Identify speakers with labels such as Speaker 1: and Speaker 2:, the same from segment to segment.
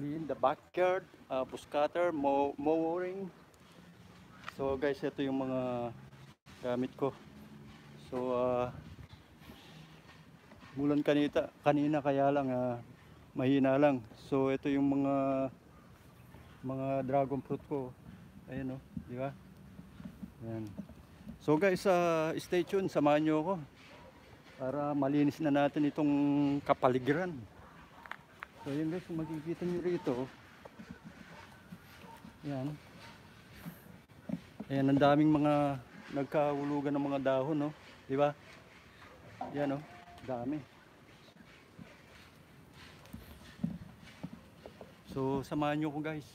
Speaker 1: clean the backyard, uh, buscatter, mow mowing. So guys, ito yung mga gamit ko. So uh, mulan kanita, kanina kaya lang uh, mahina lang. So ito yung mga mga dragon fruit ko. Ayan oh, di ba? Ayan. So guys, uh, stay tuned, samahan niyo ako para malinis na natin itong kapaligiran. So yun guys, kung makikita nyo rito, yan. Ayan, ang daming mga nagkahulugan ng mga dahon, no? Di ba? Yan, no? Dami. So, samahan nyo ko guys.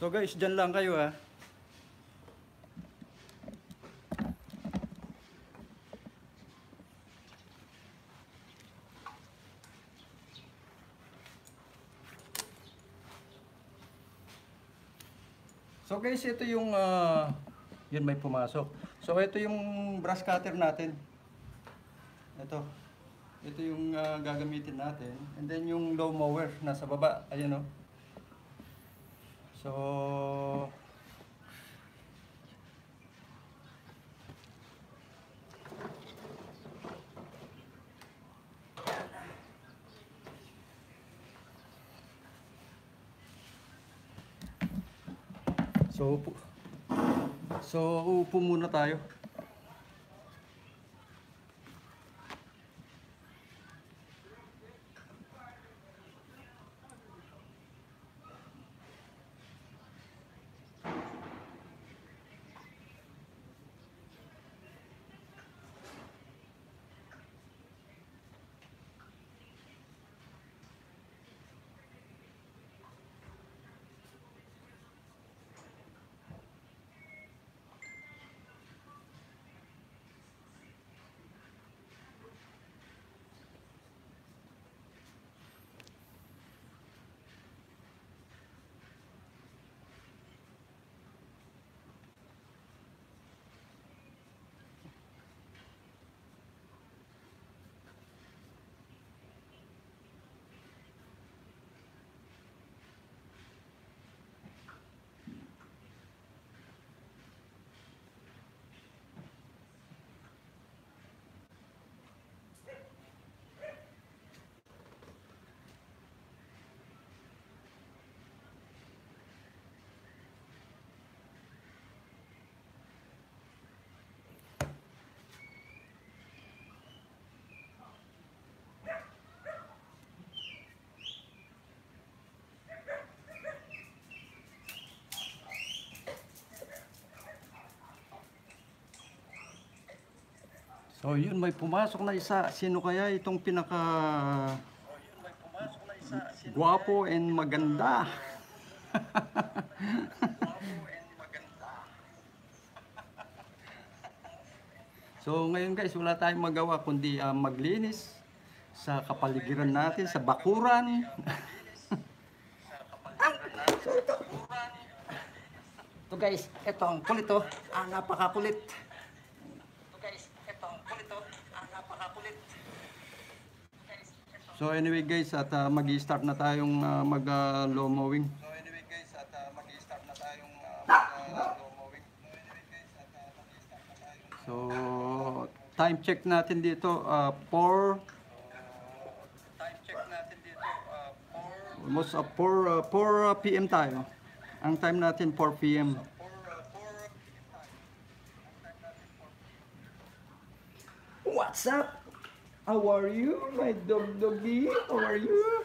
Speaker 1: So guys, dyan lang kayo ha. guys, ito yung, uh, yun may pumasok. So ito yung brush cutter natin. Ito. Ito yung uh, gagamitin natin. And then yung low mower, nasa baba. Ayan Oh. So, So, upo. So, upo muna tayo. So oh, yun, may pumasok na isa. Sino kaya itong pinaka guwapo and maganda? so ngayon guys, wala tayong magawa kundi uh, maglinis sa kapaligiran natin, sa bakuran. so ito. Ito guys, ito ang kulit oh. Ang ah, napakakulit. So anyway guys, at uh, ah, mag-start na tayong uh, ah, mag-low ah, uh, mowing. So anyway guys, at uh, start na tayong mag-low uh, So time check natin dito uh, 4 uh, time check natin dito uh, 4 almost uh, 4 uh, 4 PM tayo. Ang time natin 4 PM. What's up? How are you, my dog doggy? How are you?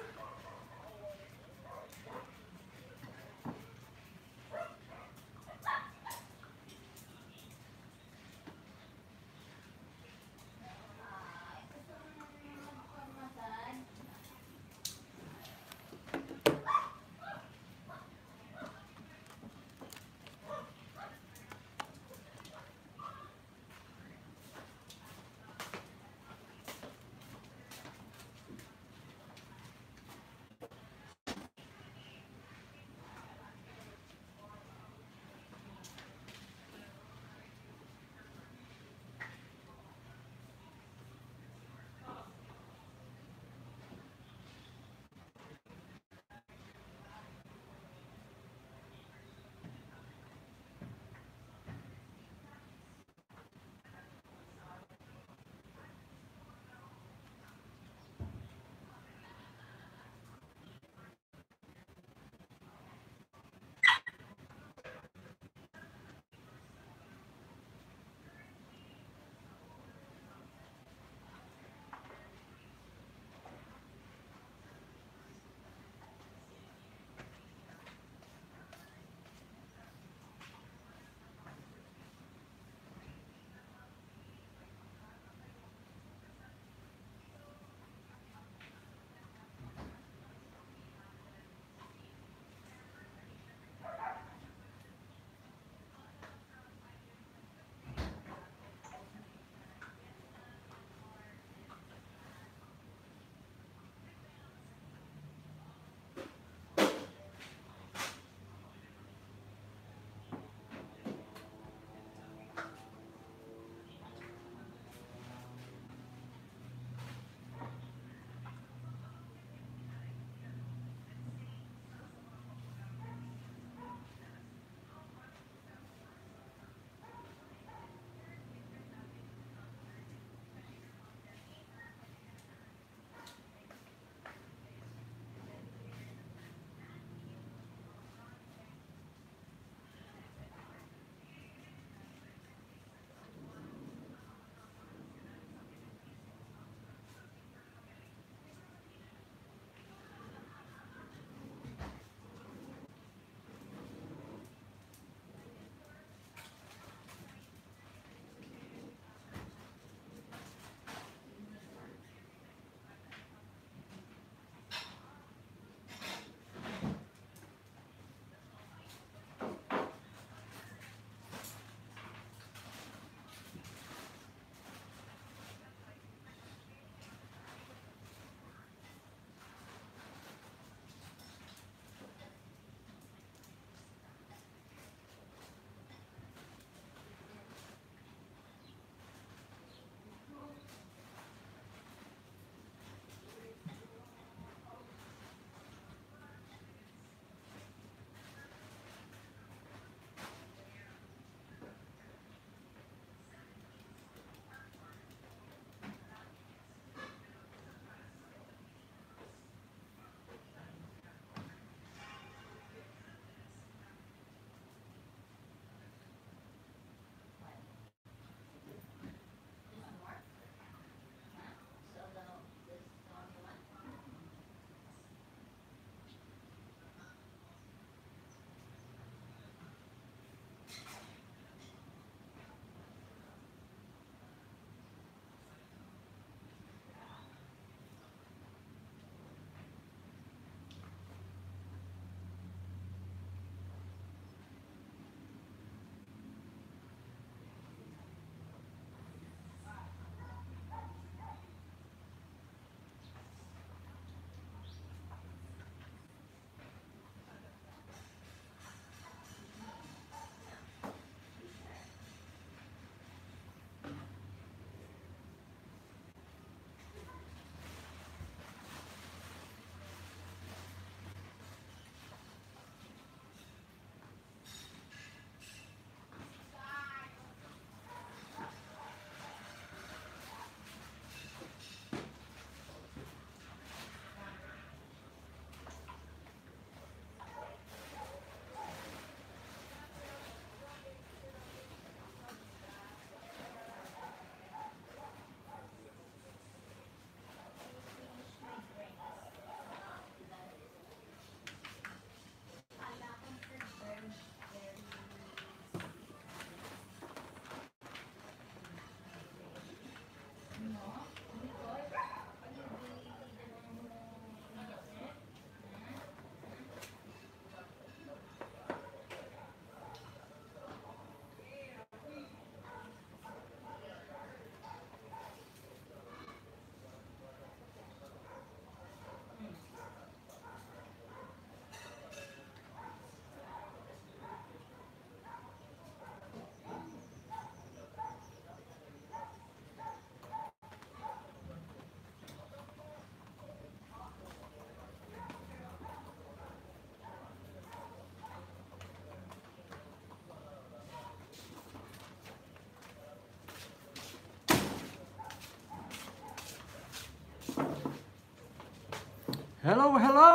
Speaker 1: Hello, hello!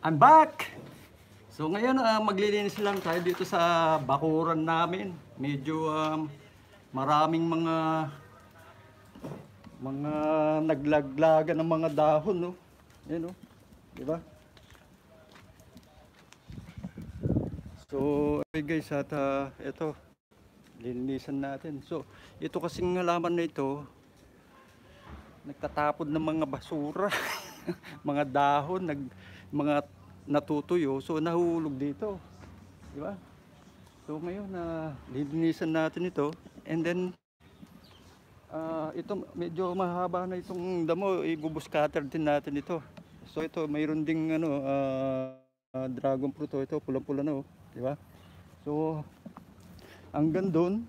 Speaker 1: I'm back! So ngayon, uh, maglilinis lang tayo dito sa bakuran namin. Medyo um, maraming mga mga naglaglaga ng mga dahon, no? Yan, no? Diba? So, hey guys, at uh, ah, ito, lilinisan natin. So, ito kasing halaman na ito, nagtatapod ng mga basura. mga dahon, nag, mga natutuyo. So, nahulog dito. Di ba? So, ngayon, na uh, lilinisan natin ito. And then, uh, ah, ito, medyo mahaba na itong damo. Ibubuskater din natin ito. So, ito, mayroon ding ano, uh, uh, dragon fruit. Ito, pula pula na. Oh. Di ba? So, hanggang doon,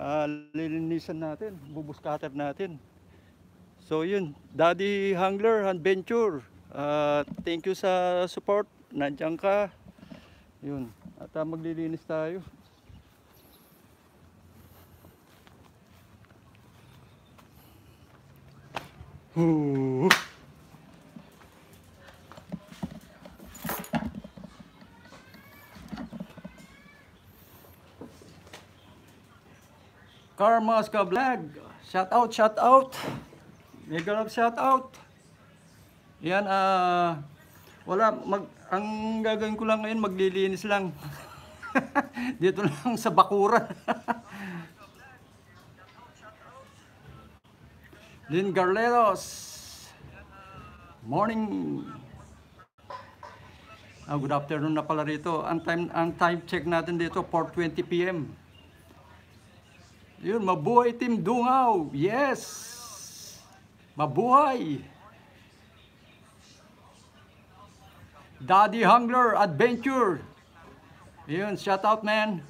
Speaker 1: uh, lilinisan natin, bubuskater natin. So yun, Daddy Hangler Adventure. uh, ah, thank you sa support, nandiyan ka. Yun, at uh, maglilinis tayo. Ooh. Karmaska Vlog, shout out, shout out. Mega love shout out. Yan ah uh, wala mag ang gagawin ko lang ngayon maglilinis lang. Dito lang sa Bakura. Lynn Garleros. Morning. Oh, good afternoon na pala rito. Ang time, ang time check natin dito, 4.20 p.m. Yun, mabuhay Team Dungaw. Yes! Mabuhay! Daddy Hungler Adventure! Yun, shout out man!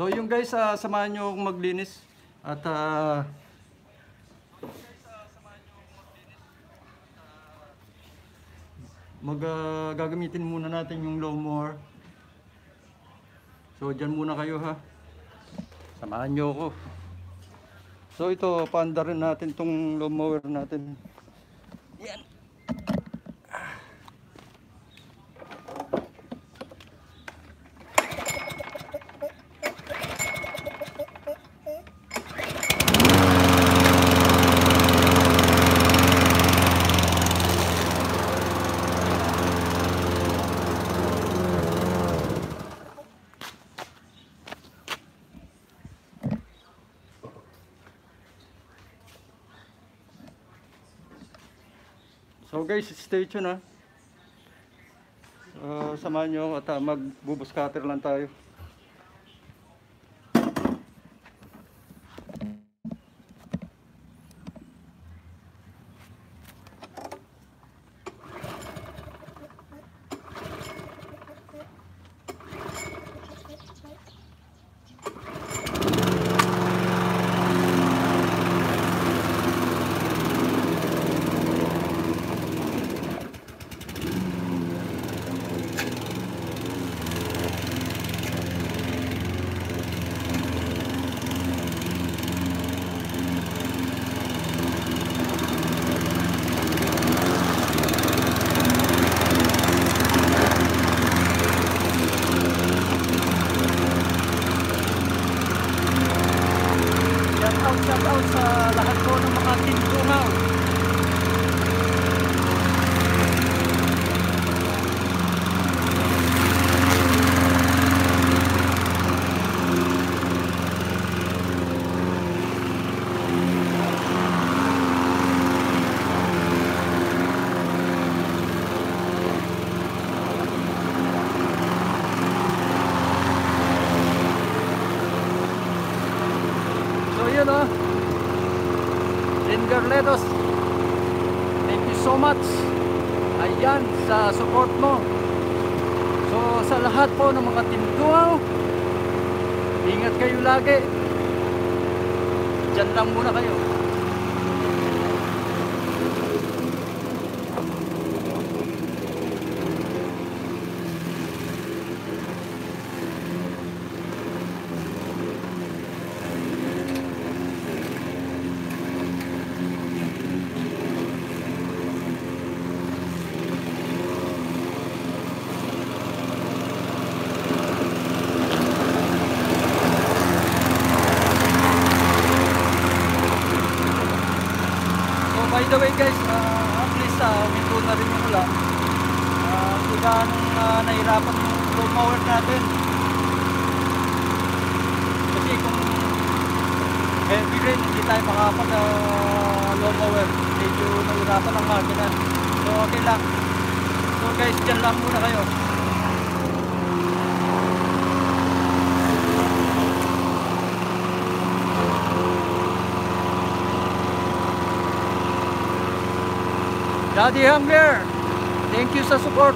Speaker 1: So yung guys, uh, samahan nyo akong maglinis. At uh, mag uh, gagamitin muna natin yung lawnmower. So dyan muna kayo ha. Samahan nyo ako. So ito, paandarin natin tong lawnmower natin. Yan. guys, stay tuned ha. Uh, samahan nyo at uh, ah, mag lang tayo. out, shout out sa lahat ko ng mga team Tungaw. जाके चंदा Buddy Hangler, thank you sa support.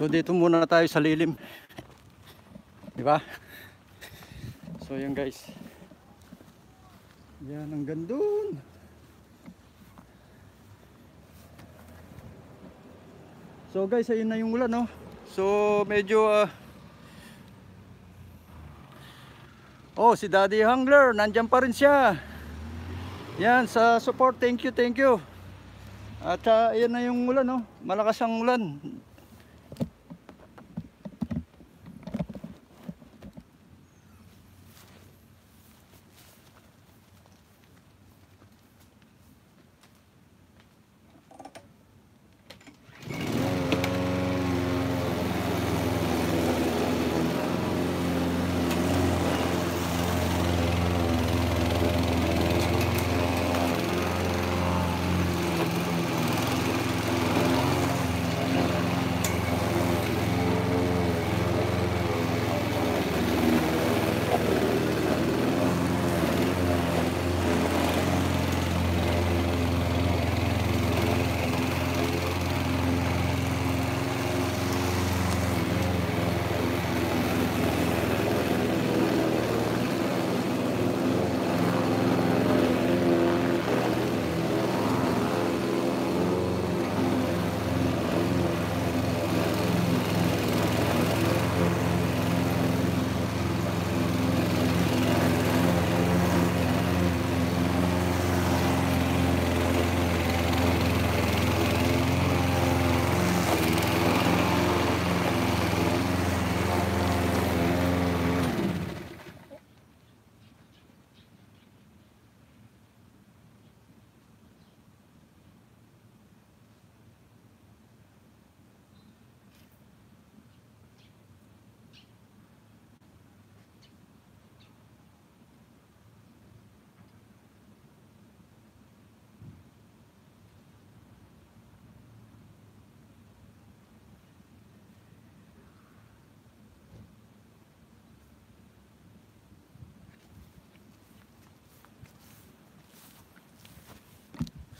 Speaker 1: So dito muna tayo sa lilim. 'Di ba? So yun guys. Yan ang gandun. So guys, ayun na yung ulan, no. So medyo uh... Oh, si Daddy Hangler, nandiyan pa rin siya. Yan sa support. Thank you, thank you. At uh, ayun na yung ulan, no. Malakas ang ulan.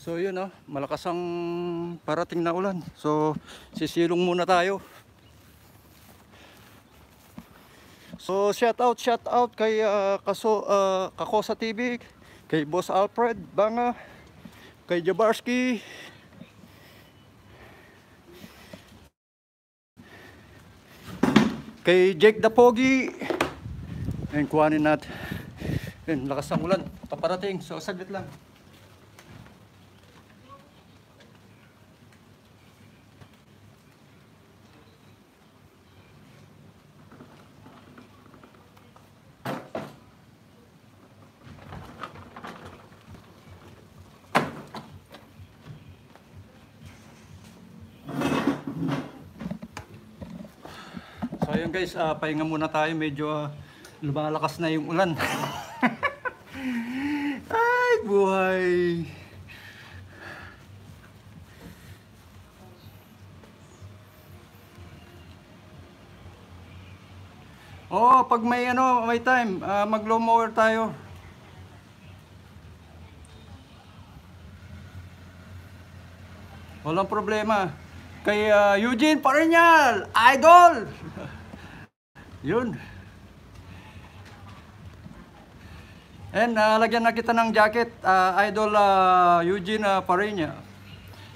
Speaker 1: So yun oh, malakas ang parating na ulan. So sisilong muna tayo. So shout out, shout out kay uh, Kaso uh, Kakosa TV, kay Boss Alfred Banga, kay Jabarski. Kay Jake Dapogi. And kuhanin natin. And lakas ng ulan, paparating. So saglit lang. guys, uh, pahinga muna tayo. Medyo uh, lumalakas na yung ulan. Ay, buhay! Oh, pag may ano, may time, uh, ah, mag-low mower tayo. Walang problema. Kay uh, Eugene Paranyal, idol! Yun. And uh, lagyan na kita ng jacket, uh, Idol uh, Eugene uh, Parenya.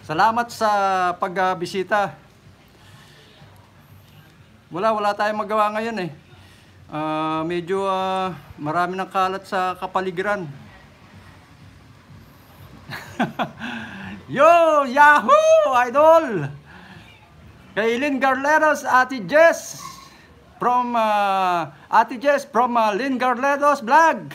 Speaker 1: Salamat sa pagbisita. Uh, wala, wala tayong magawa ngayon eh. Uh, medyo uh, marami ng kalat sa kapaligiran. Yo! Yahoo! Idol! Kay Kaylin Garleros, Ati Jess! from uh, Ate Jess, from uh, Lynn Garledo's vlog.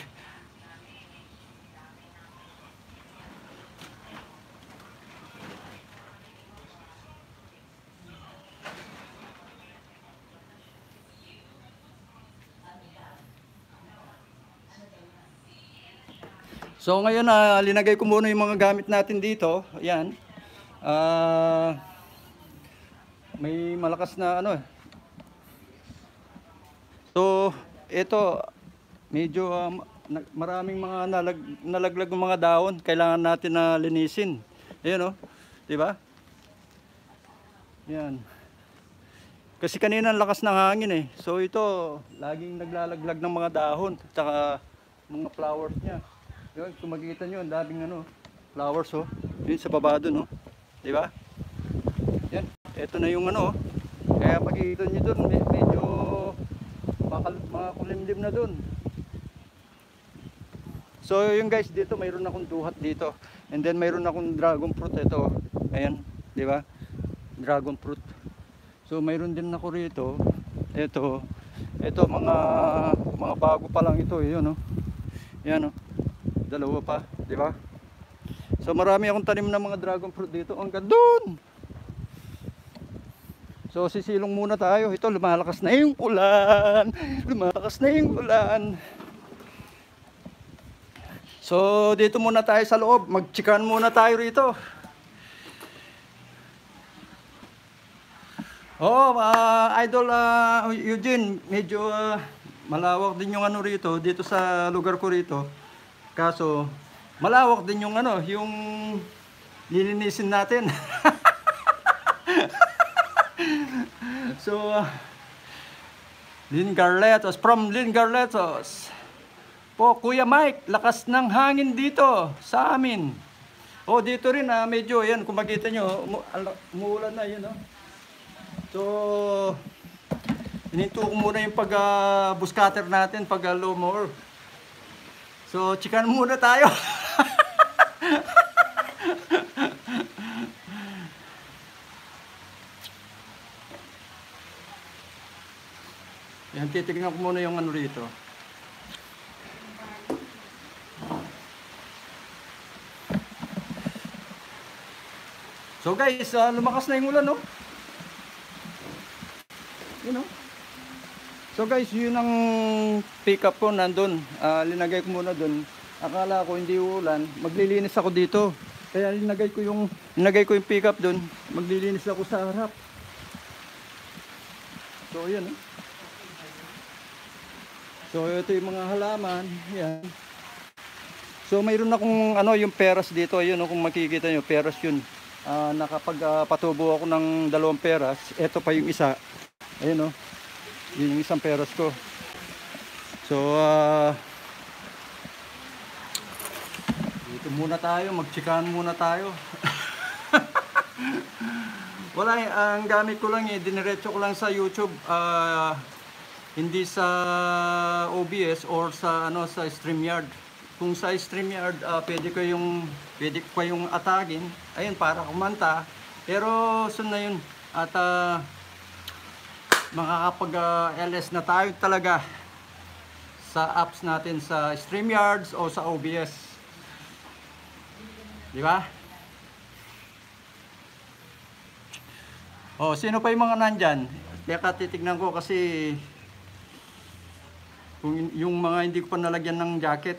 Speaker 1: So ngayon na uh, linagay ko muna yung mga gamit natin dito. Ayan. Uh, may malakas na ano eh. So, ito, medyo um, maraming mga nalag, nalaglag mga dahon. Kailangan natin na linisin. Ayan o. Oh. Diba? Yan. Kasi kanina lakas ng hangin eh. So ito, laging naglalaglag ng mga dahon. Tsaka mga flowers niya. Yun, kung makikita nyo, ang daming ano, flowers oh. Yun sa baba dun oh. Diba? Yan. Ito na yung ano oh. Kaya makikita nyo dun, may, baka mga kulimlim na dun so yun guys dito mayroon akong duhat dito and then mayroon akong dragon fruit ito ayan di ba dragon fruit so mayroon din ako rito ito ito mga mga bago pa lang ito yun no oh. yan no oh. dalawa pa di ba so marami akong tanim ng mga dragon fruit dito ang gandun So sisilong muna tayo. Ito lumalakas na yung ulan. Lumalakas na yung ulan. So dito muna tayo sa loob. Magchikan muna tayo rito. Oh, uh, idol uh, Eugene, medyo uh, malawak din yung ano rito dito sa lugar ko rito. Kaso malawak din yung ano, yung nilinisin natin. so, uh, Lynn Garletos, from Lynn Garletos. Po, Kuya Mike, lakas ng hangin dito sa amin. Oh, dito rin ah, medyo, yan, kung makita nyo, umuulan oh, na, yun, oh. So, ininto ko muna yung pag-buscatter ah, uh, natin, pag-low ah, uh, mower. So, chikan muna tayo. Yan, titignan ko muna yung ano rito. So guys, uh, lumakas na yung ulan, no? You know? So guys, yun ang pick-up ko nandun. Uh, linagay ko muna dun. Akala ko hindi ulan. Maglilinis ako dito. Kaya linagay ko yung, linagay ko yung pick-up dun. Maglilinis ako sa harap. So yun, eh. So ito yung mga halaman, yan. So mayroon akong ano yung peras dito, ayun no, kung makikita niyo, peras 'yun. Uh, ah, nakapagpatubo ah, uh, ako ng dalawang peras. Ito pa yung isa. Ayun no. Yun yung isang peras ko. So uh, dito muna tayo, magchikan muna tayo. Wala, ang gamit ko lang eh, diniretso ko lang sa YouTube. Uh, hindi sa OBS or sa ano sa StreamYard. Kung sa StreamYard, uh, pwede ko yung pwede ko yung atagin. Ayun para kumanta. Pero sun na yun at uh, makakapag uh, ah, LS na tayo talaga sa apps natin sa StreamYards o sa OBS. Di ba? Oh, sino pa yung mga nandiyan? Teka, titignan ko kasi kung yung mga hindi ko pa nalagyan ng jacket.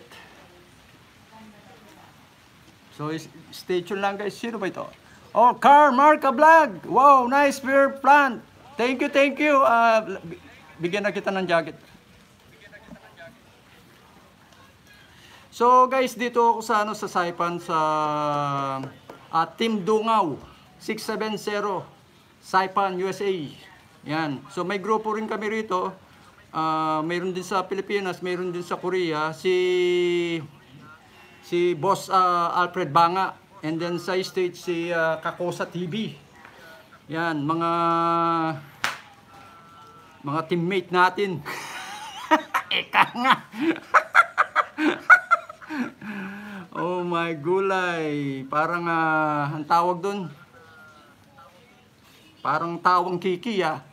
Speaker 1: So, stay tuned lang guys. Sino ba ito? Oh, Car Marca Vlog! Wow, nice beer plant! Thank you, thank you! Uh, bigyan na kita ng jacket. So guys, dito ako sa ano sa Saipan sa uh, Team Dungaw 670 Saipan USA. Yan. So may grupo rin kami rito uh, mayroon din sa Pilipinas, mayroon din sa Korea, si si Boss uh, Alfred Banga, and then sa stage si uh, Kakosa TV. Yan, mga mga teammate natin. Eka nga! oh my gulay! Parang uh, ang tawag doon. Parang tawang kiki ah.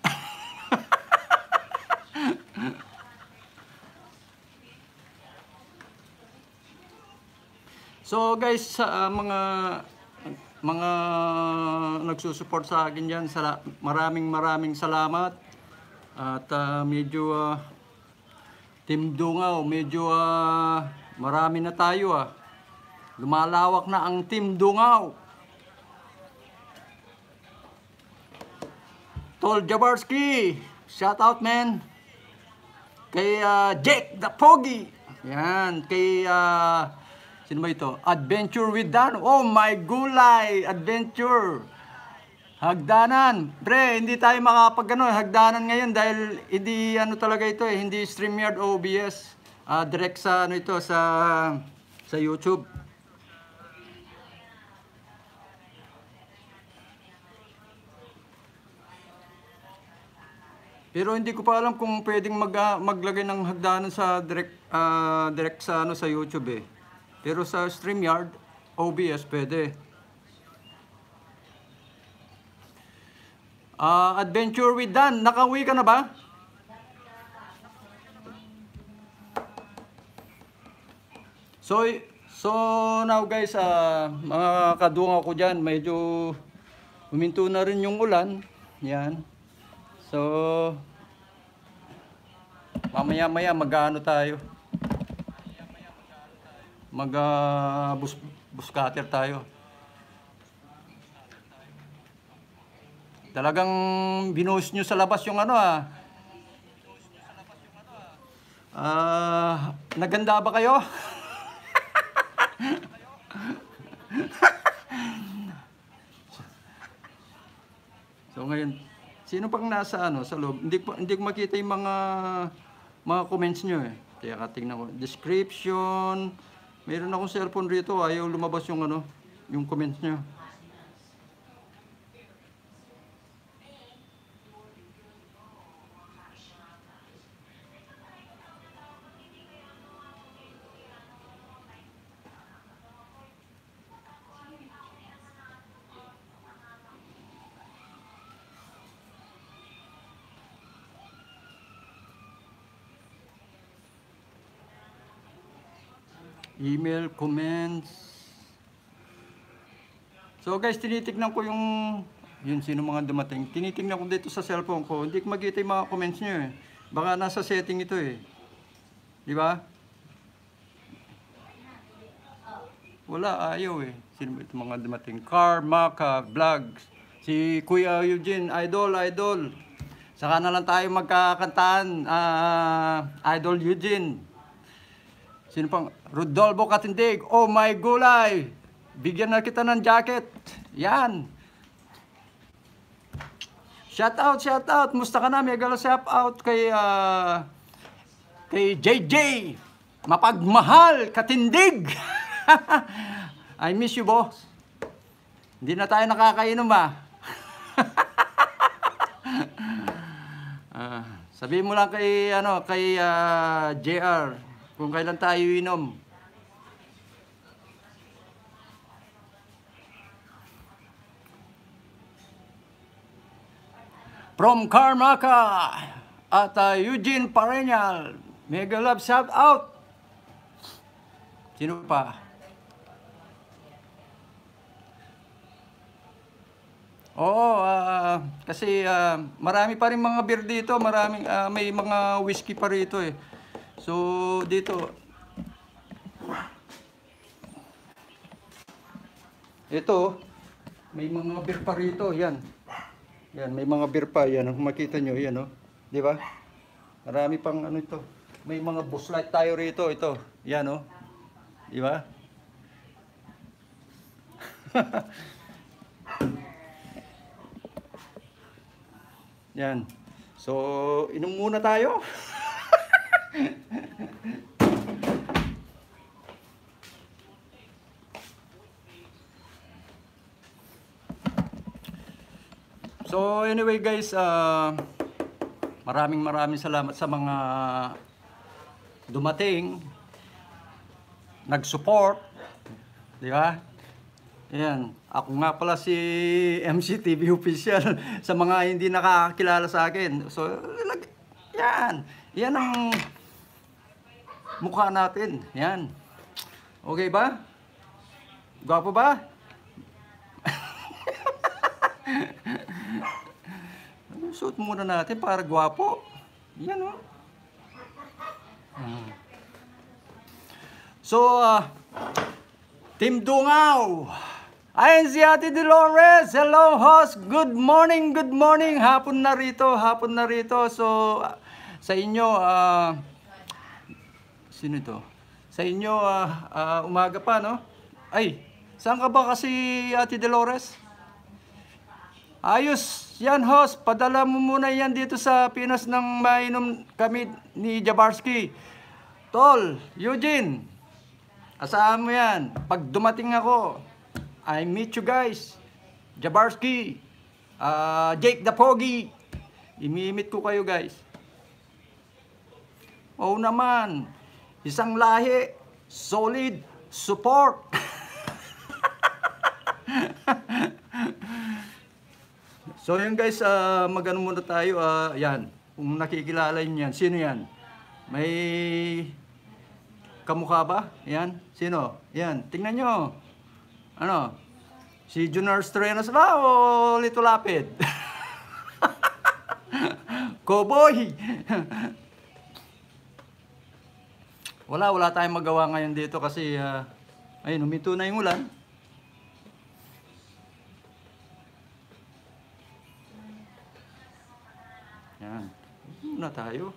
Speaker 1: So guys, sa uh, mga mga nagsusuport sa akin diyan, maraming maraming salamat. At uh, medyo uh, Team Dungaw, medyo uh, marami na tayo ah. Lumalawak na ang Team Dungaw. Tol Jabarski, shout out man. Kay uh, Jake the Pogi. Yan, kay uh, Sino ba ito? Adventure with Dan. Oh my gulay! Adventure! Hagdanan! Pre, hindi tayo makapag ano, eh. hagdanan ngayon dahil hindi ano talaga ito eh, hindi StreamYard o OBS. Uh, ah, direct sa ano ito, sa, sa YouTube. Pero hindi ko pa alam kung pwedeng mag, uh, maglagay ng hagdanan sa direct uh, direct sa ano sa YouTube eh. Pero sa StreamYard, OBS pwede. Uh, Adventure with Dan, nakauwi ka na ba? So, so now guys, uh, mga kadunga ko dyan, medyo huminto na rin yung ulan. Yan. So, mamaya-maya mag-ano tayo mag uh, bus, bus tayo. Talagang binuhos nyo sa labas yung ano ah. Uh, naganda ba kayo? so ngayon, sino pang nasa ano sa loob? Hindi, hindi ko makita yung mga mga comments nyo eh. Kaya katingnan ko. Description, Meron akong cellphone rito. Ayaw lumabas yung ano, yung comments niya. email, comments. So guys, tinitignan ko yung, yun sino mga dumating. Tinitignan ko dito sa cellphone ko. Hindi ko magkita yung mga comments nyo eh. Baka nasa setting ito eh. Di ba? Wala, ayaw eh. Sino ba itong mga dumating? Car, Maka, Vlogs. Si Kuya Eugene, Idol, Idol. Saka na lang tayo magkakantaan, uh, ah, Idol Eugene. Sino pang Rodolfo Katindig? Oh my gulay! Bigyan na kita ng jacket. Yan. Shout out, shout out. Musta ka na? May galo shout out kay uh, kay JJ. Mapagmahal, katindig. I miss you, boss. Hindi na tayo nakakainom ah. uh, sabihin mo lang kay ano kay uh, ah, JR kung kailan tayo inom. From Carmaca at uh, Eugene Parenyal. Mega love shout out. Sino pa? Oo, uh, kasi uh, marami pa rin mga beer dito, marami, uh, may mga whiskey pa rito eh. So, dito. Ito, may mga beer pa rito. Yan. Yan, may mga beer pa. Yan, kung makita nyo, yan o. Oh. Di ba? Marami pang ano ito. May mga bus light tayo rito. Ito. Yan o. Oh. Di ba? yan. So, inom muna tayo. So anyway guys, uh, maraming maraming salamat sa mga dumating, nag-support, di ba? Ayan, ako nga pala si MCTV official sa mga hindi nakakakilala sa akin. So, yan, yan ang mukha natin. Yan. Okay ba? Gwapo ba? Ano, suot muna natin para gwapo. Yan o. Oh. Hmm. So, uh, ah, Team Dungaw. Ayan si Ate Dolores. Hello, host. Good morning, good morning. Hapon na rito, hapon na rito. So, uh, sa inyo, ah... Uh, Sino to? Sa inyo, uh, uh, umaga pa, no? Ay, saan ka ba kasi, Ate Dolores? Ayos, yan host, padala mo muna yan dito sa Pinas ng mainom kami ni Jabarski. Tol, Eugene, asahan mo yan. Pag dumating ako, I meet you guys. Jabarski, uh, Jake the Pogi. Imimit ko kayo guys. Oh, naman, Isang lahi, solid support. so yun guys, uh, magano muna tayo. Uh, yan, kung nakikilala niyo yan, sino yan? May kamukha ba? Yan, sino? Yan, tingnan nyo. Ano? Si Junior Strenas ba o Lito Lapid? Cowboy! Wala, wala tayong magawa ngayon dito kasi uh, ayun, huminto na yung ulan. Yan. Muna tayo.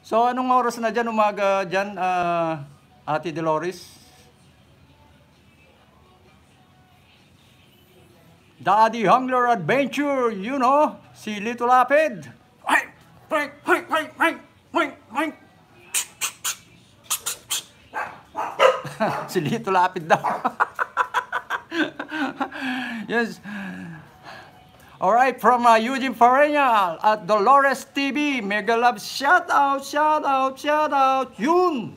Speaker 1: So, anong oras na dyan, umaga dyan, uh, Ate Dolores? Daddy Hungler Adventure, you know, si Little Lapid. Frank, Frank, Frank, Frank, Frank, Frank. si Lito Lapid daw. yes. All right, from uh, Eugene Farenya at Dolores TV, mega love shout out, shout out, shout out, yun.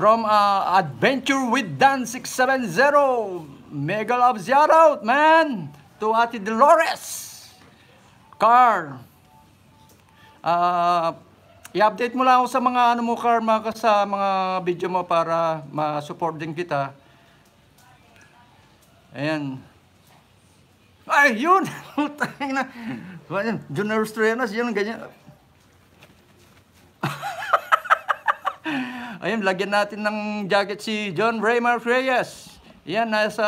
Speaker 1: From uh, Adventure with Dan 670, mega love shout out, man, to Ate Dolores. Car. Uh, I-update mo lang ako sa mga ano mo car, mga sa mga video mo para ma-support din kita. Ayan. Ay, yun! Utang na. Junior Strenas, yun, ganyan. Ayun, lagyan natin ng jacket si John Raymar Reyes. Yan, nasa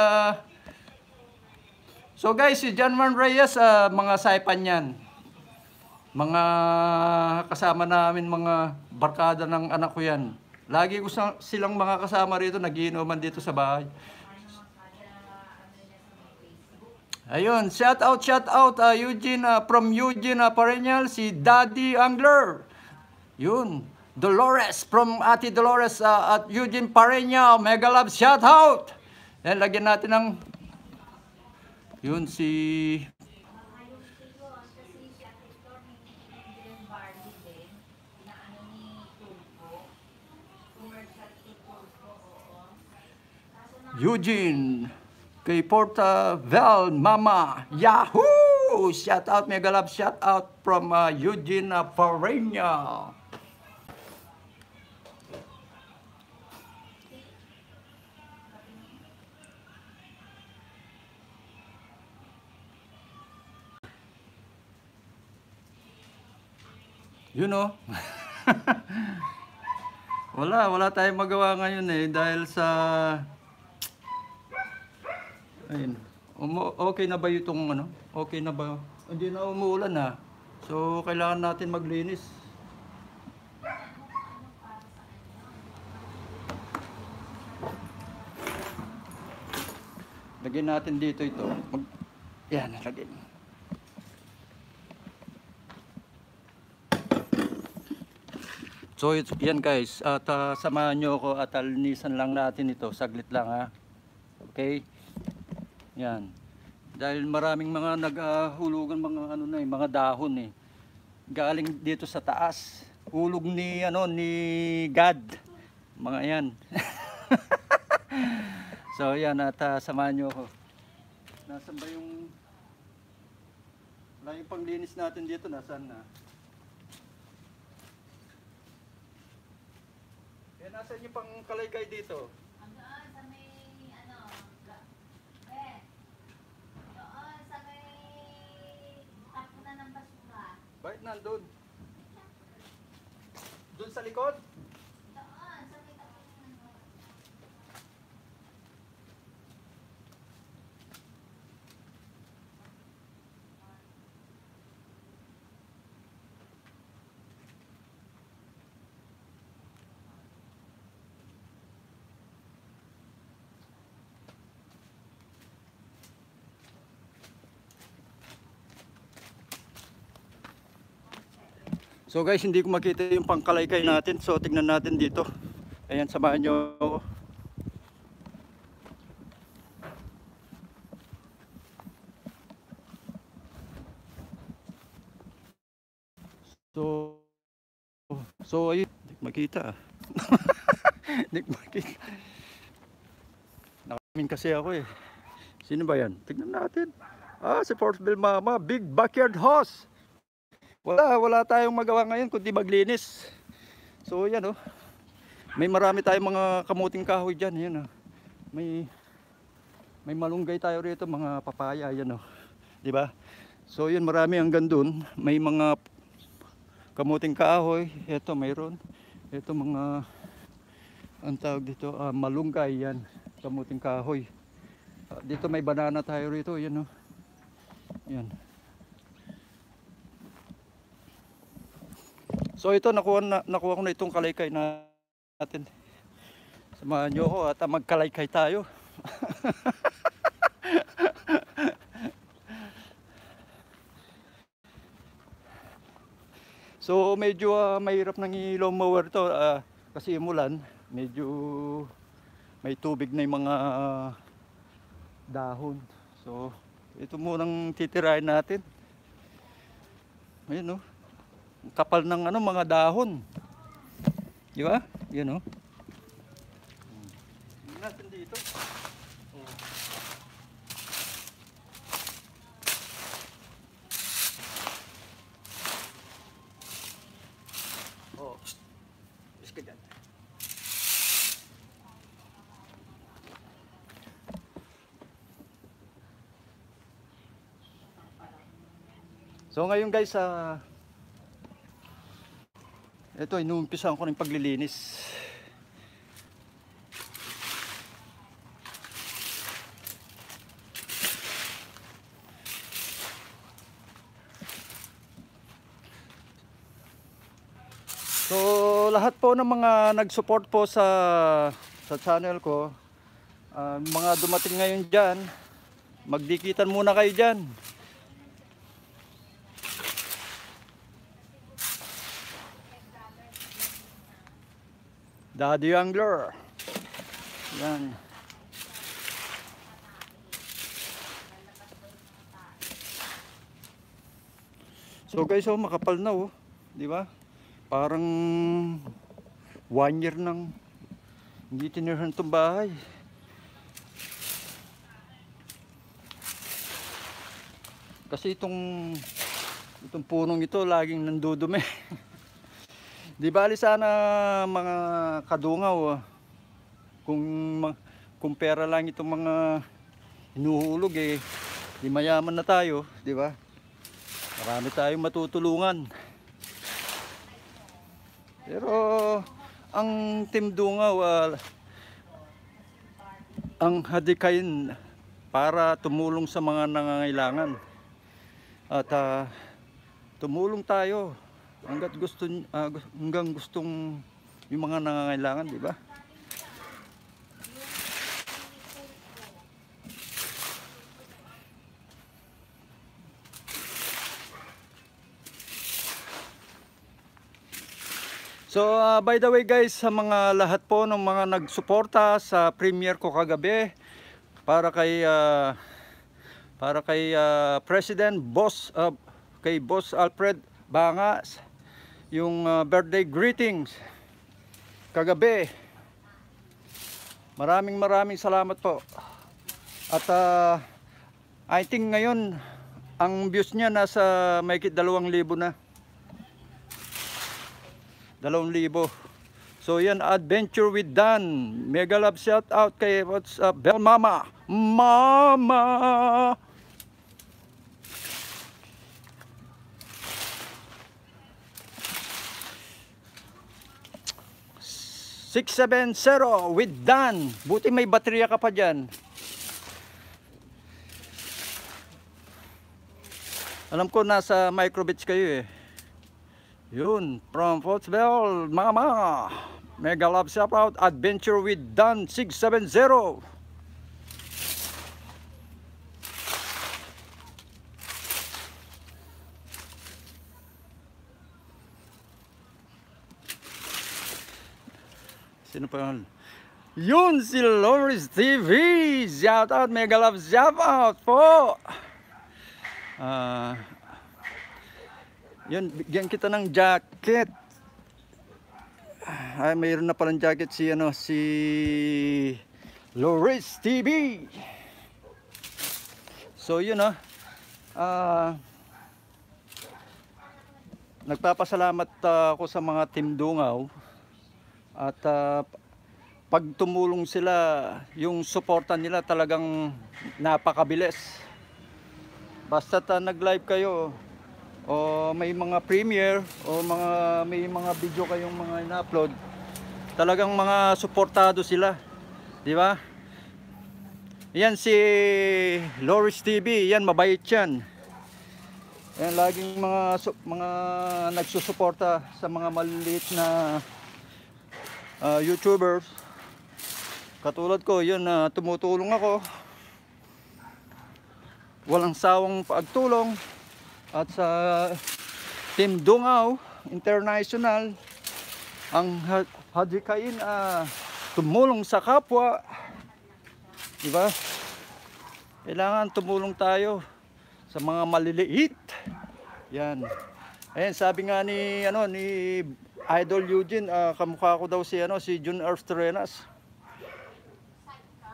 Speaker 1: So guys, si John Juan Reyes, uh, mga saipan yan. Mga kasama namin, mga barkada ng anak ko yan. Lagi ko silang mga kasama rito, nagiinuman dito sa bahay. Ayun, shout out, shout out uh, Eugene, uh, from Eugene uh, Parenyal, si Daddy Angler. Yun, Dolores, from Ate Dolores uh, at Eugene Parenyal, mega love, shout out. Yan, lagyan natin ng yun si Eugene kay Porta Val Mama Yahoo! Shout out, mega love shout out from uh, Eugene uh, Farenia. Yun know? wala, wala tayong magawa ngayon eh dahil sa Ayun. Umu okay na ba 'yung ano? Okay na ba? Hindi na umuulan ha. Ah. So kailangan natin maglinis. Lagyan natin dito ito. Mag Yan, lagyan. So yan guys, at uh, samahan nyo ako at alinisan lang natin ito, saglit lang ha. Okay? Yan. Dahil maraming mga naghulugan uh, mga ano na eh, mga dahon eh. Galing dito sa taas, hulog ni ano ni God. Mga yan. so yan at uh, samahan nyo ako. Nasaan ba yung layo panglinis natin dito? Nasaan na? Yan, eh, nasan yung pang kalaykay dito? Doon sa may, ano, eh, doon sa may tapunan ng basura. Bakit nandoon. Doon sa likod? So guys, hindi ko makita yung pangkalaykay natin. So tignan natin dito. Ayan, samahan nyo ako. So, so ayun, hindi ko makita. Ah. hindi ko makita. Nakamin kasi ako eh. Sino ba yan? Tignan natin. Ah, si Bill Mama, Big Backyard Horse wala, wala tayong magawa ngayon kundi maglinis so yan oh. may marami tayong mga kamuting kahoy dyan yan oh. may may malunggay tayo rito mga papaya yan oh. di ba so yun marami ang dun may mga kamuting kahoy eto mayroon eto mga ang tawag dito uh, malunggay yan kamuting kahoy uh, dito may banana tayo rito yan oh. yan So ito nakuha, na, nakuha ko na itong kalaykay na natin. Samahan niyo ako at magkalaykay tayo. so medyo uh, mahirap nang ilaw mower to uh, kasi imulan, Medyo may tubig na yung mga dahon. So ito munang titirahin natin. Ayan o. Oh. No? kapal ng ano mga dahon. Di ba? Yun oh. Natin dito. Oh. Oh. Iske dyan. So ngayon guys, ah uh, ito inuumpisahan ko ng paglilinis So lahat po ng mga nag-support po sa sa channel ko, uh, mga dumating ngayon diyan, magdikitan muna kayo diyan. Daddy Angler. Yan. So guys, oh, makapal na oh. Di ba? Parang one year nang hindi tinirhan itong bahay. Kasi itong itong punong ito laging nandudumi. Di bali sana mga kadungaw ah, kung kung pera lang itong mga hinuhulog eh di mayaman na tayo, di ba? Marami tayong matutulungan. Pero ang team dungaw uh, ang hadikain para tumulong sa mga nangangailangan. At uh, tumulong tayo hanggat gusto uh, hanggang gustong yung mga nangangailangan di ba So uh, by the way guys sa mga lahat po ng mga nagsuporta sa premiere ko kagabi para kay uh, para kay uh, President Boss uh, kay Boss Alfred Bangas yung uh, birthday greetings kagabi maraming maraming salamat po at uh, I think ngayon ang views niya nasa may dalawang libo na dalawang libo so yan adventure with Dan mega love shout out kay what's up Bell Mama Mama 670 with Dan. Buti may baterya ka pa dyan. Alam ko nasa microbits kayo eh. Yun, from Fortsville, mga mga. Mega love shout out, Adventure with Dan 670. Sino pa yun? Yun si Loris TV! Shout out! Mega love shout out po! Uh, yun, bigyan kita ng jacket. Ah, ay, mayroon na palang jacket si ano, si Loris TV. So, yun ah. Uh, nagpapasalamat ako sa mga Tim Dungaw at uh, pag tumulong sila, yung suporta nila talagang napakabilis. Basta uh, ah, nag-live kayo o may mga premiere o mga may mga video kayong mga ina-upload, talagang mga suportado sila. 'Di ba? Yan si Loris TV, yan mabait 'yan. Yan laging mga mga nagsusuporta sa mga maliliit na uh, ah, YouTubers katulad ko yun na uh, tumutulong ako walang sawang pagtulong at sa Team Dungaw International ang hadikain uh, ah, tumulong sa kapwa di ba kailangan tumulong tayo sa mga maliliit yan ayan sabi nga ni ano ni Idol Eugene, uh, kamukha ko daw si, ano, si June Earth Terrenas.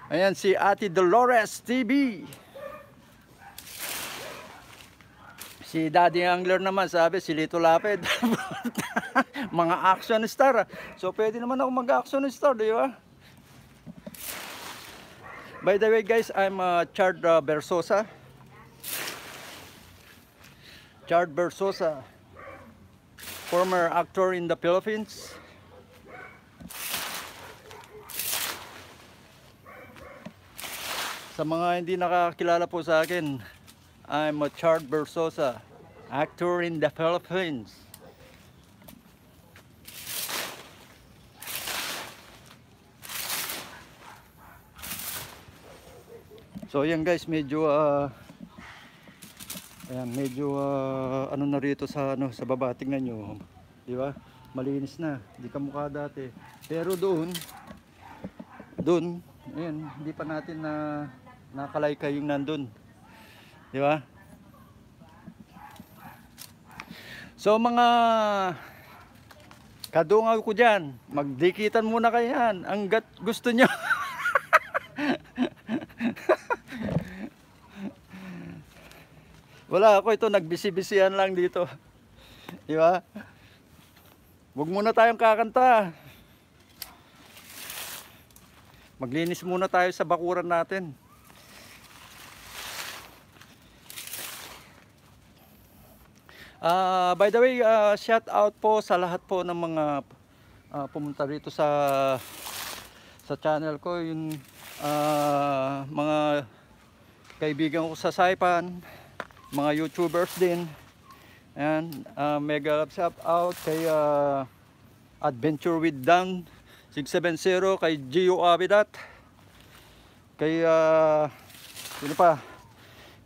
Speaker 1: Ayan, si Ate Dolores TV. Si Daddy Angler naman, sabi, si Lito Lapid. mga action star. Ah. So, pwede naman ako mag-action star, di ba? By the way, guys, I'm uh, Chard uh, Bersosa. Chard Bersosa former actor in the Philippines. Sa mga hindi nakakilala po sa akin, I'm a Chard Bersosa, actor in the Philippines. So yan guys, medyo uh, Ayan, medyo uh, ano na rito sa ano sa baba tingnan niyo, 'di ba? Malinis na, hindi kamukha dati. Pero doon doon, ayan, hindi pa natin na nakalaykay yung nandoon. 'Di ba? So mga kadungaw ko diyan, magdikitan muna kayan yan hangga't gusto niyo. Wala ako ito, nagbisi-bisihan lang dito. Di ba? Huwag muna tayong kakanta. Maglinis muna tayo sa bakuran natin. Uh, by the way, uh, shout out po sa lahat po ng mga uh, pumunta rito sa sa channel ko. Yung uh, mga kaibigan ko sa Saipan mga YouTubers din. And uh, mega love shout out kay uh, Adventure with Dan 670 kay Gio Abidat kay uh, sino pa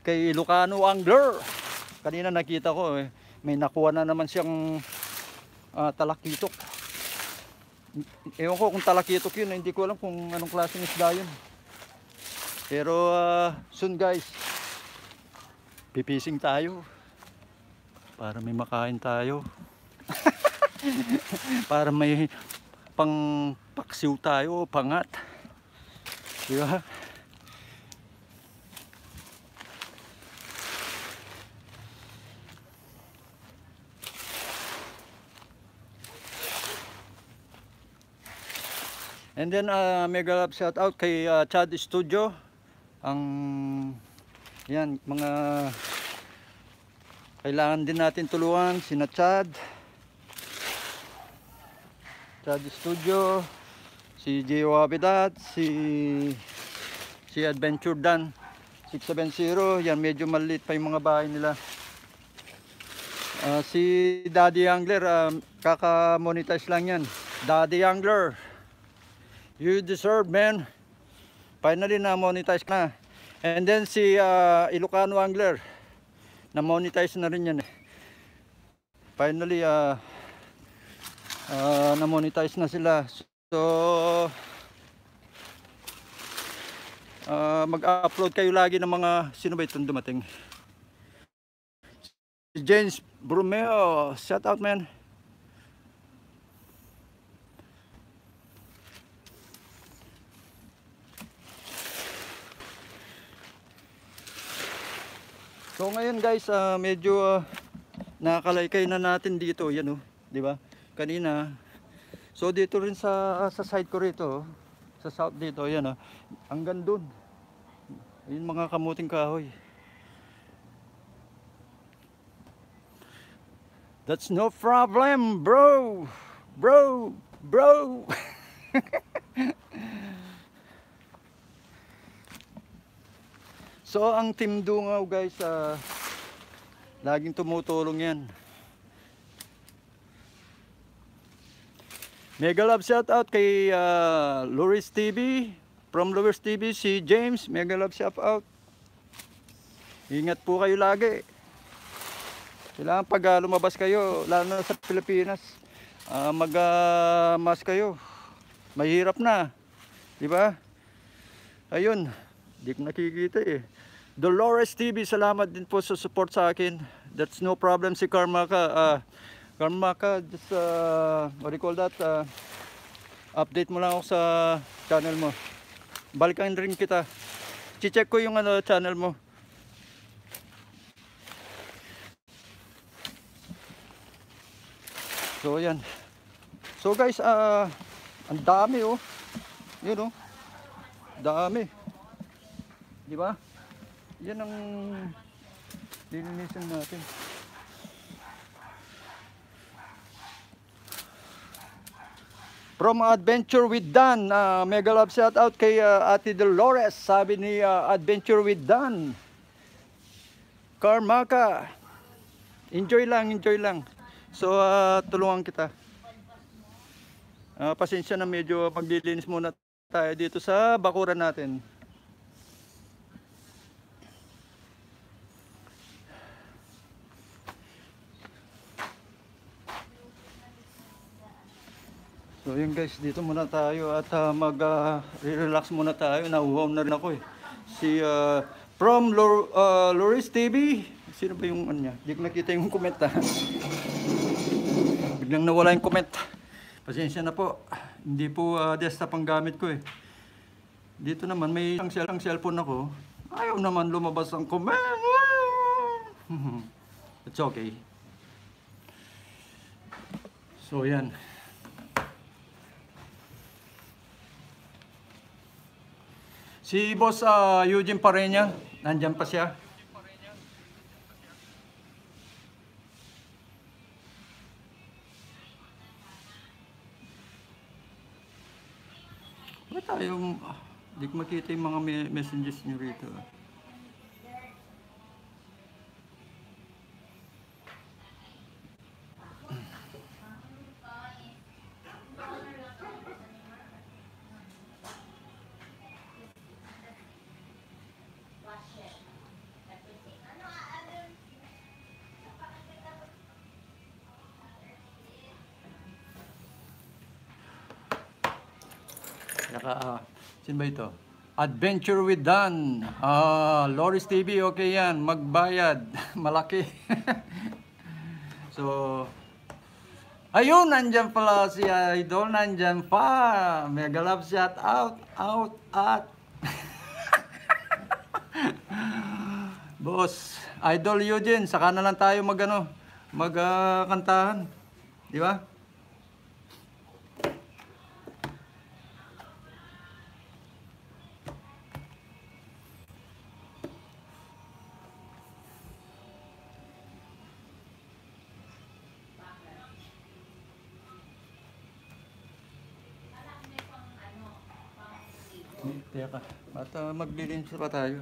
Speaker 1: kay Ilocano Angler kanina nakita ko eh, may nakuha na naman siyang uh, talakitok ewan ko kung talakitok yun hindi ko alam kung anong klaseng isda yun pero uh, soon guys Pipising tayo. Para may makain tayo. para may pang paksiw tayo, pangat. Di ba? And then uh, mega shout out kay uh, Chad Studio ang yan mga kailangan din natin tulungan sina Chad Chad Studio si Geo Habitat si si Adventure Dan 670 yan medyo maliit pa yung mga bahay nila uh, si Daddy Angler uh, kaka-monetize lang yan Daddy Angler you deserve man finally na monetize na And then si uh, Ilocano Angler. Na-monetize na rin yan eh. Finally, uh, uh, na-monetize na sila. So, uh, mag-upload kayo lagi ng mga, sino ba itong dumating? Si James Brumeo. Shout out man. So ngayon guys, uh, medyo uh, ah, nakalaykay na natin dito, 'yan oh, 'di ba? Kanina. So dito rin sa uh, sa side ko rito, oh, sa south dito, 'yan oh. Hanggang doon. 'Yung mga kamuting kahoy. That's no problem, bro. Bro, bro. So ang Team Dungaw guys, uh, laging tumutulong yan. Mega love shout out kay uh, Loris TV, from Loris TV si James, mega love shout out. Ingat po kayo lagi. Kailangan pag uh, lumabas kayo, lalo na sa Pilipinas, uh, mag-mask uh, kayo. Mahirap na. Di ba? Ayun, di ko nakikita eh. Dolores TV, salamat din po sa support sa akin. That's no problem si Karmaka. Uh, ah, Karmaka, just, uh, what do you call that? Uh, update mo lang ako sa channel mo. Balikan rin kita. Chicheck ko yung ano, channel mo. So, yan. So, guys, uh, ang dami, oh. Yun, oh. Dami. Di ba? yan ang dininisan natin From Adventure with Dan, uh, mega love shout out kay uh, Ate Dolores, sabi ni uh, Adventure with Dan. Karmaka, enjoy lang, enjoy lang. So uh, tulungan kita. Uh, pasensya na medyo maglilinis muna tayo dito sa bakuran natin. So yun guys, dito muna tayo at uh, ah, mag-relax ah, uh, muna tayo. Nauhaw na rin ako eh. Si uh, from Lor uh, Loris TV. Sino ba yung ano niya? Hindi ko nakita yung comment ha. Biglang nawala yung comment. Pasensya na po. Hindi po uh, desktop ang gamit ko eh. Dito naman may isang cell cellphone ako. Ayaw naman lumabas ang comment. It's okay. So yan. Si Boss uh, Eugene Parenya, nandyan pa siya. Ba't tayo, ah, hindi ko makita yung mga messages nyo rito. Ah. Saka, uh, ah. sino ba ito? Adventure with Dan. Ah, uh, Loris TV, okay yan. Magbayad. Malaki. so, ayun, nandyan pala si Idol. Nandyan pa. Mega love shout out, out, at. Boss, Idol Eugene, saka na lang tayo magano magkantahan. Uh, kantahan. Di ba? uh, maglilinsa pa tayo.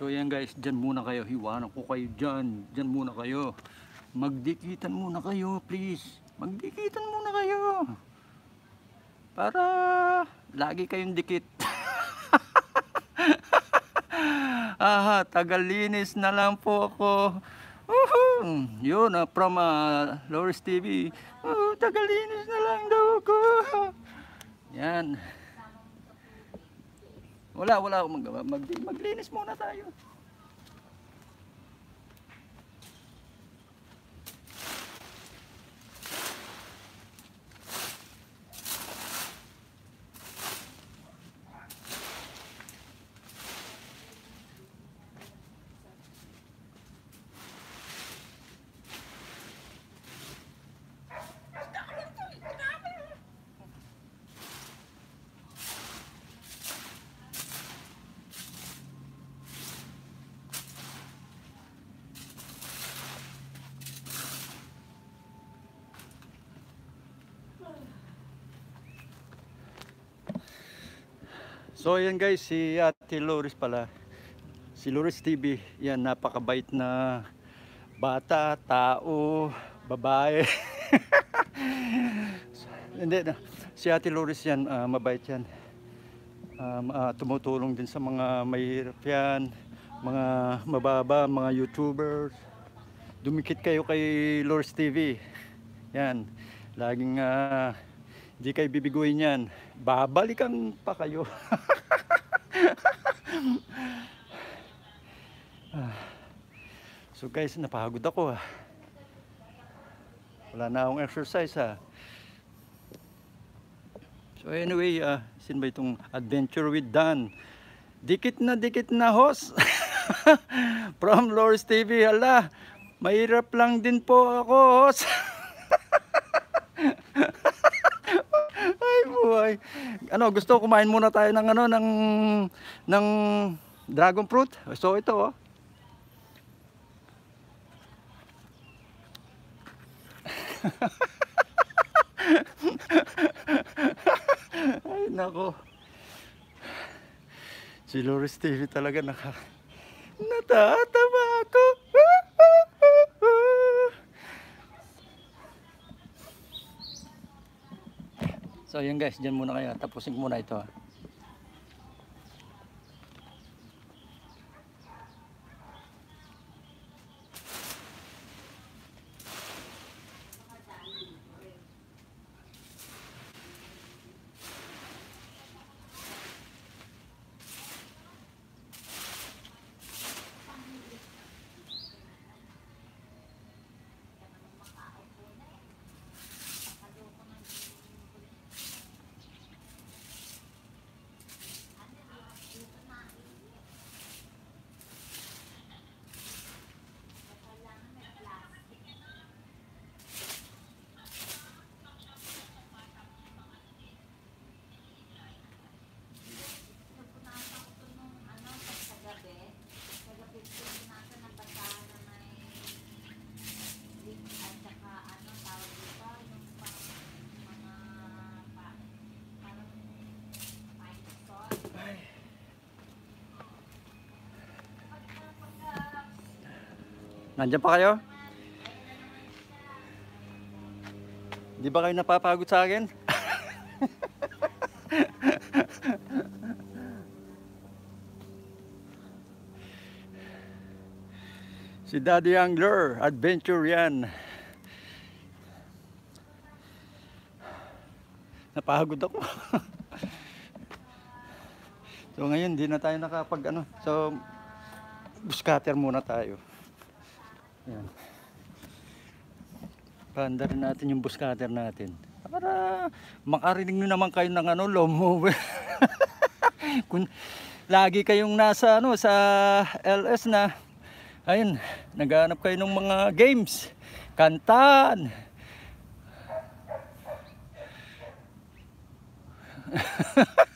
Speaker 1: So yan guys, dyan muna kayo. Hiwanan ko kayo dyan. Dyan muna kayo. Magdikitan muna kayo, please. Magdikitan muna kayo. Para lagi kayong dikit. Ah, tagalinis na lang po ako. Uhum, yun, uh, from uh, Loris TV. Uh, tagalinis na lang daw ako. Yan. Wala, wala akong magawa. Mag maglinis muna tayo. So ayan guys, si Ate Loris pala. Si Loris TV, yan napakabait na bata, tao, babae. Hindi na. Si Ate Loris yan, uh, mabait yan. Um, uh, tumutulong din sa mga mahirap yan, mga mababa, mga YouTubers. Dumikit kayo kay Loris TV. Yan. Laging uh, ah, hindi kayo bibiguin yan. Babalikan pa kayo. So guys, napahagod ako ha. Ah. Wala na akong exercise ha. Ah. So anyway, uh, ah, sin ba itong adventure with Dan? Dikit na, dikit na host. From Loris TV, hala, mahirap lang din po ako host. Ay buhay. Ano, gusto kumain muna tayo ng ano ng ng dragon fruit. So ito oh. Ay nako. Si Loris TV talaga naka natataba ako. so ayun guys, diyan muna kayo. Tapusin ko muna ito. Ha. Ah. Nandiyan pa kayo? Di ba kayo napapagod sa akin? si Daddy Angler, adventure yan. Napagod ako. so ngayon, hindi na tayo nakapag ano. So, scatter muna tayo. Ayan. Paanda rin natin yung bush cutter natin. Para makarinig nyo naman kayo ng ano, low mover. Kung lagi kayong nasa ano, sa LS na, ayun, naghahanap kayo ng mga games. Kantaan. Ha, ha, ha.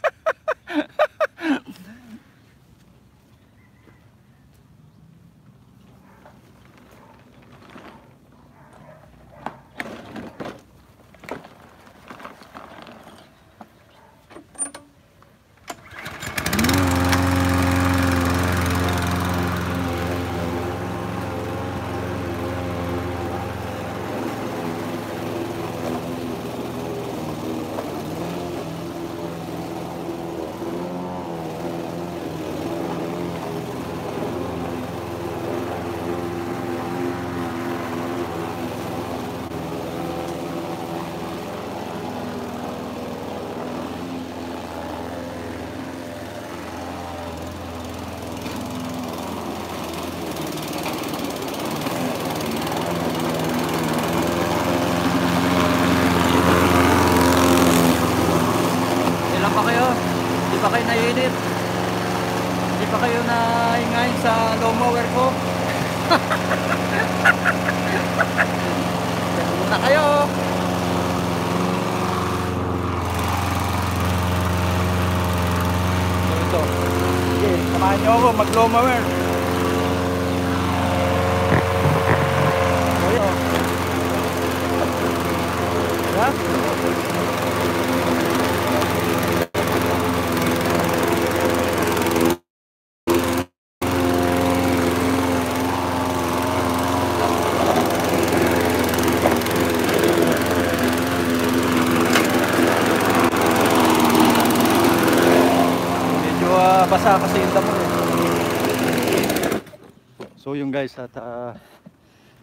Speaker 1: guys at uh,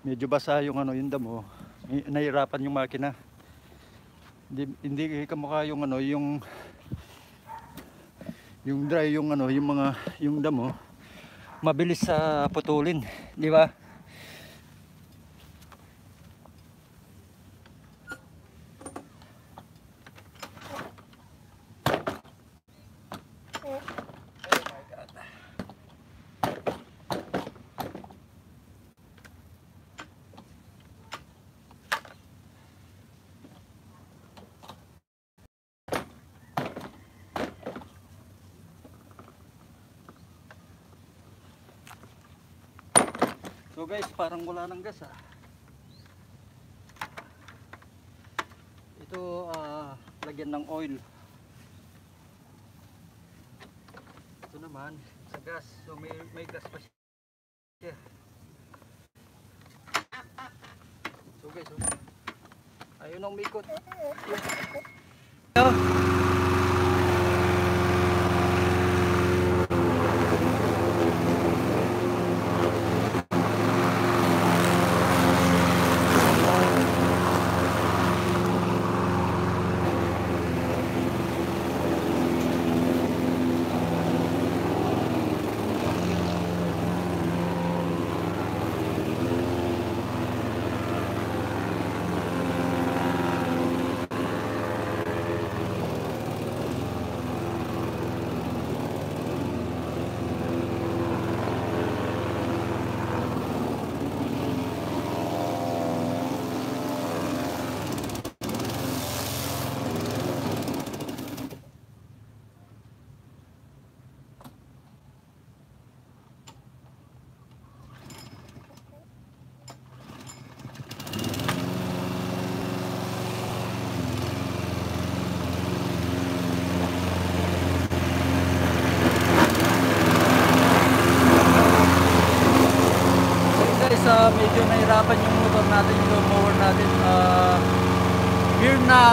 Speaker 1: medyo basa yung ano yung damo nahirapan yung makina hindi, hindi kamukha yung ano yung yung dry yung ano yung mga yung damo mabilis sa putulin di ba guys parang wala ng gas ah ito uh, lagyan ng oil ito naman sa gas so may, may gas pa siya so guys oh. ayun ang mikot yeah.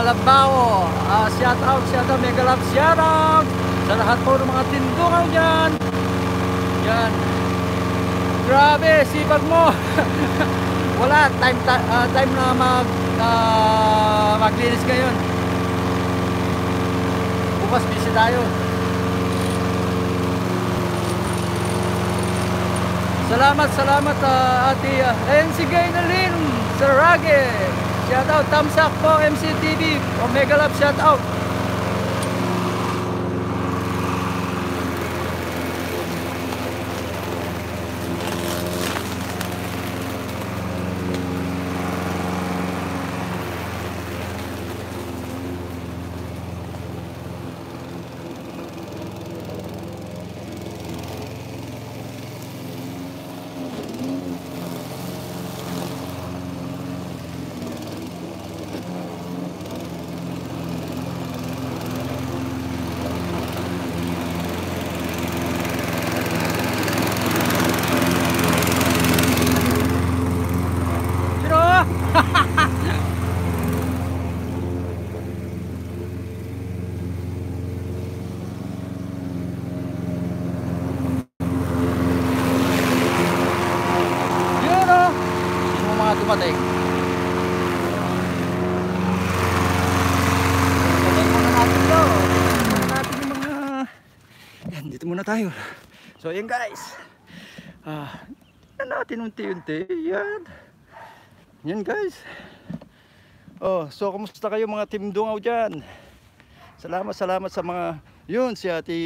Speaker 1: Kalabaw. Uh, shout out, shout out, mega love, shout out sa lahat po ng mga tindungaw dyan. Yan. Grabe, sipag mo. Wala, time, uh, time na mag, uh, maglinis ngayon. Bukas busy tayo. Salamat, salamat uh, ate uh, NC Gaynalin Sarage. Shout out Thumbs Up 4MC TV. Omega Love, shout tayo. So yan guys. Ah, yan natin unti-unti. Yan. Yan guys. Oh, so kumusta kayo mga team Dungaw diyan? Salamat, salamat sa mga yun si Ate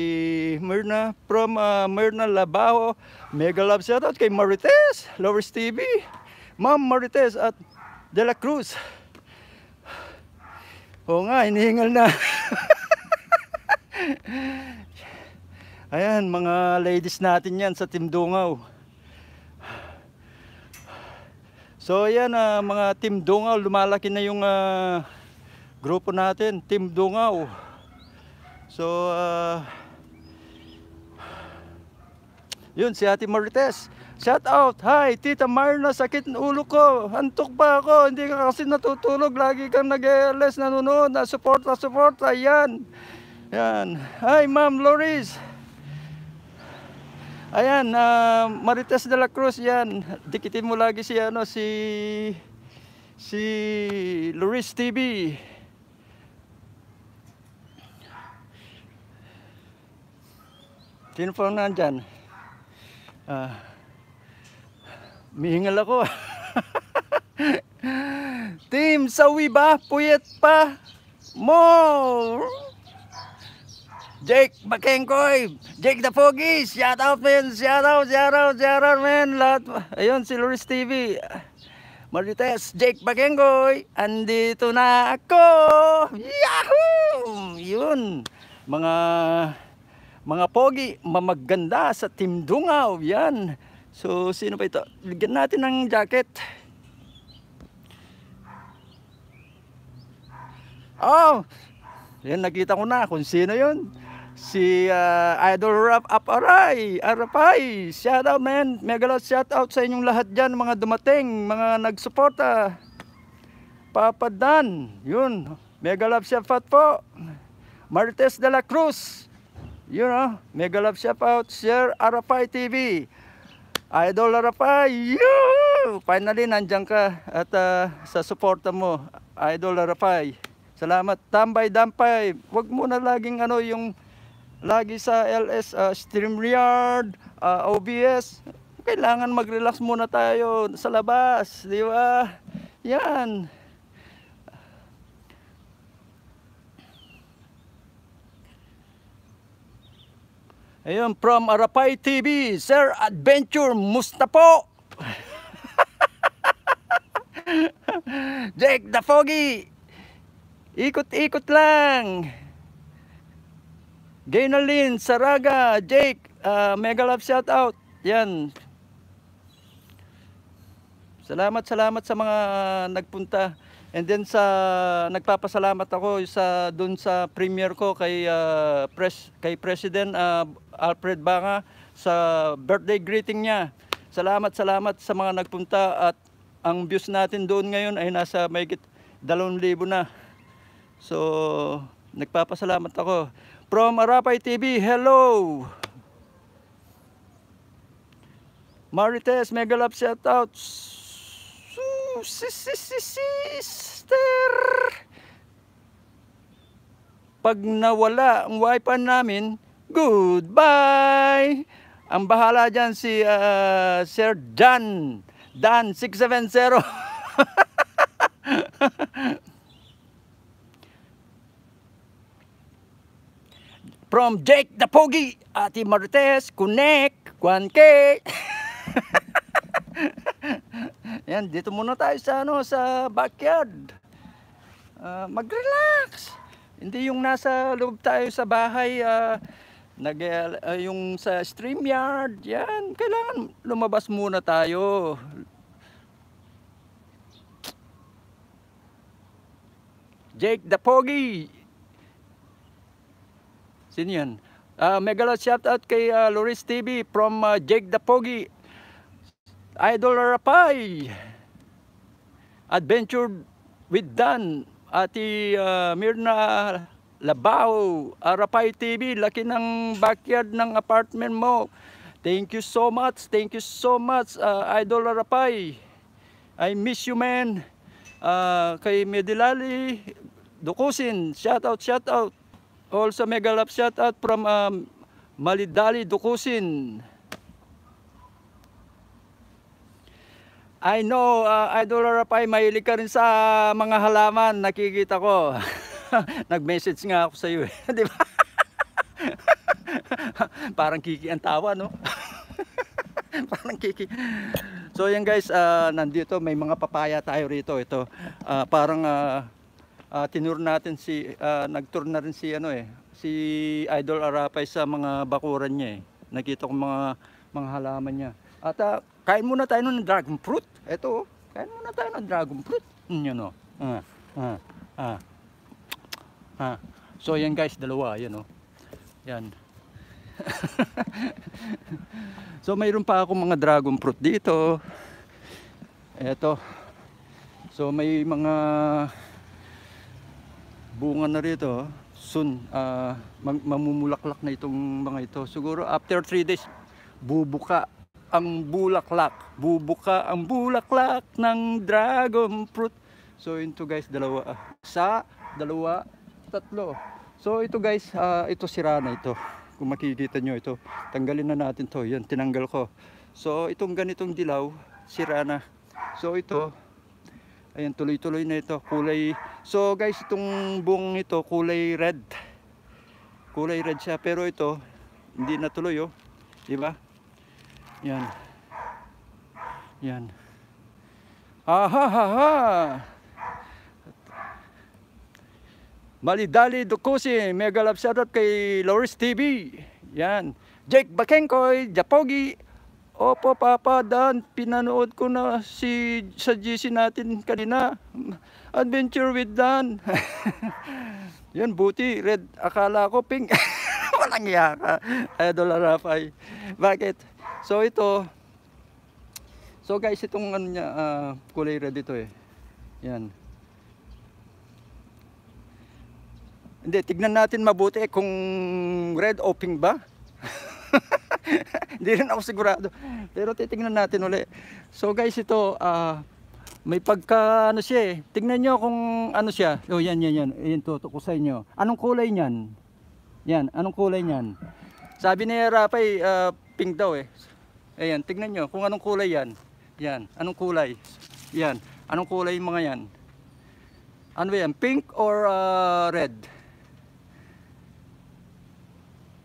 Speaker 1: Myrna from uh, Myrna Labaho. Mega love shoutout kay Marites, Lovers TV, Ma'am Marites at De La Cruz. Oo nga, hinihingal na. Ayan, mga ladies natin yan sa Team Dungaw. So ayan, uh, mga Team Dungaw, lumalaki na yung uh, grupo natin, Team Dungaw. So, uh, yun, si Ate Marites. Shout out! Hi, Tita Marna, sakit ng ulo ko. Antok pa ako, hindi ka kasi natutulog. Lagi kang nag-ALS, nanonood, na support, na support. Ayan. Ayan. Hi, Ma'am Loris. Ayan, uh, Marites de la Cruz yan. Dikitin mo lagi si ano si si Luis TV. Sino pa nandyan? Ah, mihingal ako. Team, sawi ba? Puyet pa? More! Jake Bakengkoy, Jake the Pogi, shout out man, shout out, shout out, shout out man, lahat, ayun si Luris TV, Marites, Jake Bakengkoy, andito na ako, yahoo, yun, mga, mga Pogi, mamaganda sa Team Dungaw, yan, so sino pa ito, ligyan natin ng jacket, oh, yan nakita ko na kung sino yun, si uh, Idol Rap Aparay, Arapay. Shout out man. Mega shout out sa inyong lahat diyan mga dumating, mga nagsuporta. Papa Dan, yun. Mega love shout out po. Martes de la Cruz. You know, ah. mega love shout out Sir Arapay TV. Idol Arapay, yoo! Finally, nandiyan ka at uh, sa suporta mo, Idol Arapay. Salamat. Tambay, dampay. Huwag mo na laging ano yung lagi sa LS uh, ah, stream yard, uh, ah, OBS. Kailangan mag-relax muna tayo sa labas, di ba? Yan. Ayun, from Arapay TV, Sir Adventure Mustapo. Jake the Foggy. Ikot-ikot lang. Gaynalin, Saraga, Jake, uh, mega love shout out. Yan. Salamat, salamat sa mga nagpunta. And then sa nagpapasalamat ako sa doon sa premier ko kay uh, pres kay President uh, Alfred Banga sa birthday greeting niya. Salamat, salamat sa mga nagpunta at ang views natin doon ngayon ay nasa may 2,000 na. So, nagpapasalamat ako from Arapay TV. Hello! Marites, Megalab shoutouts. Sister! Pag nawala ang wifi namin, goodbye! Ang bahala dyan si uh, Sir Dan. Dan 670. From Jake the Pogi, Ate Marites, Connect, 1K. Yan, dito muna tayo sa ano sa backyard. Uh, mag-relax. Hindi yung nasa loob tayo sa bahay uh, nag uh, yung sa stream yard. Yan, kailangan lumabas muna tayo. Jake the Pogi. Sino Uh, ah, Megalot shout out kay uh, Loris TV from uh, Jake the Pogi. Idol Rapay. Adventure with Dan. at uh, Mirna Labao. Rapay TV, laki ng backyard ng apartment mo. Thank you so much. Thank you so much, uh, Idol Rapay. I miss you, man. Uh, kay Medilali Dukusin, shout out, shout out. Also mega love shout out from um, Malidali Dukusin. I know, uh, Idol Rapay, mahilig ka rin sa mga halaman. Nakikita ko. Nag-message nga ako sa iyo. Eh. Di ba? Parang kiki ang tawa, no? Parang kiki. So yan guys, uh, nandito may mga papaya tayo rito. Ito, uh, parang... Uh, uh, tinur natin si uh, nagtour na rin si ano eh si Idol Arapay sa mga bakuran niya eh. Nakita ko mga mga halaman niya. At uh, kain muna tayo ng dragon fruit. Ito, oh. kain muna tayo ng dragon fruit. Mm, yun oh. Ah, ah, ah. Ah. So yan guys, dalawa, yan oh. Yan. so mayroon pa ako mga dragon fruit dito. Ito. So may mga bunga na rito oh. soon uh, mamumulaklak na itong mga ito siguro after 3 days bubuka ang bulaklak bubuka ang bulaklak ng dragon fruit so ito guys dalawa ah, sa dalawa tatlo so ito guys uh, ito sira na ito kung makikita nyo ito tanggalin na natin to yan tinanggal ko so itong ganitong dilaw sira na so ito Ayan, tuloy-tuloy na ito. Kulay. So guys, itong buong ito, kulay red. Kulay red siya. Pero ito, hindi na tuloy oh. Diba? Yan. Yan. Ahahaha! Malidali Dukusi, mega love shoutout kay Loris TV. Yan. Jake Bakengkoy, Japogi, Opo Papa Dan, pinanood ko na si sa GC natin kanina. Adventure with Dan. Yan, buti red. Akala ko pink. Walang iya ka. Idol Arafay. Bakit? So ito, so guys, itong ano niya, uh, kulay red ito eh. Yan. Hindi, tignan natin mabuti eh, kung red o pink ba. Hindi rin ako sigurado. Pero titingnan natin uli. So guys, ito uh, may pagka ano siya eh. Tingnan niyo kung ano siya. Oh, yan yan yan. Ayun to, ko sa inyo. Anong kulay niyan? Yan, anong kulay niyan? Sabi ni Rapay, uh, pink daw eh. Ayan, tingnan niyo kung anong kulay yan. Yan, anong kulay? Yan, anong kulay yung mga yan? Ano yan? Pink or uh, red?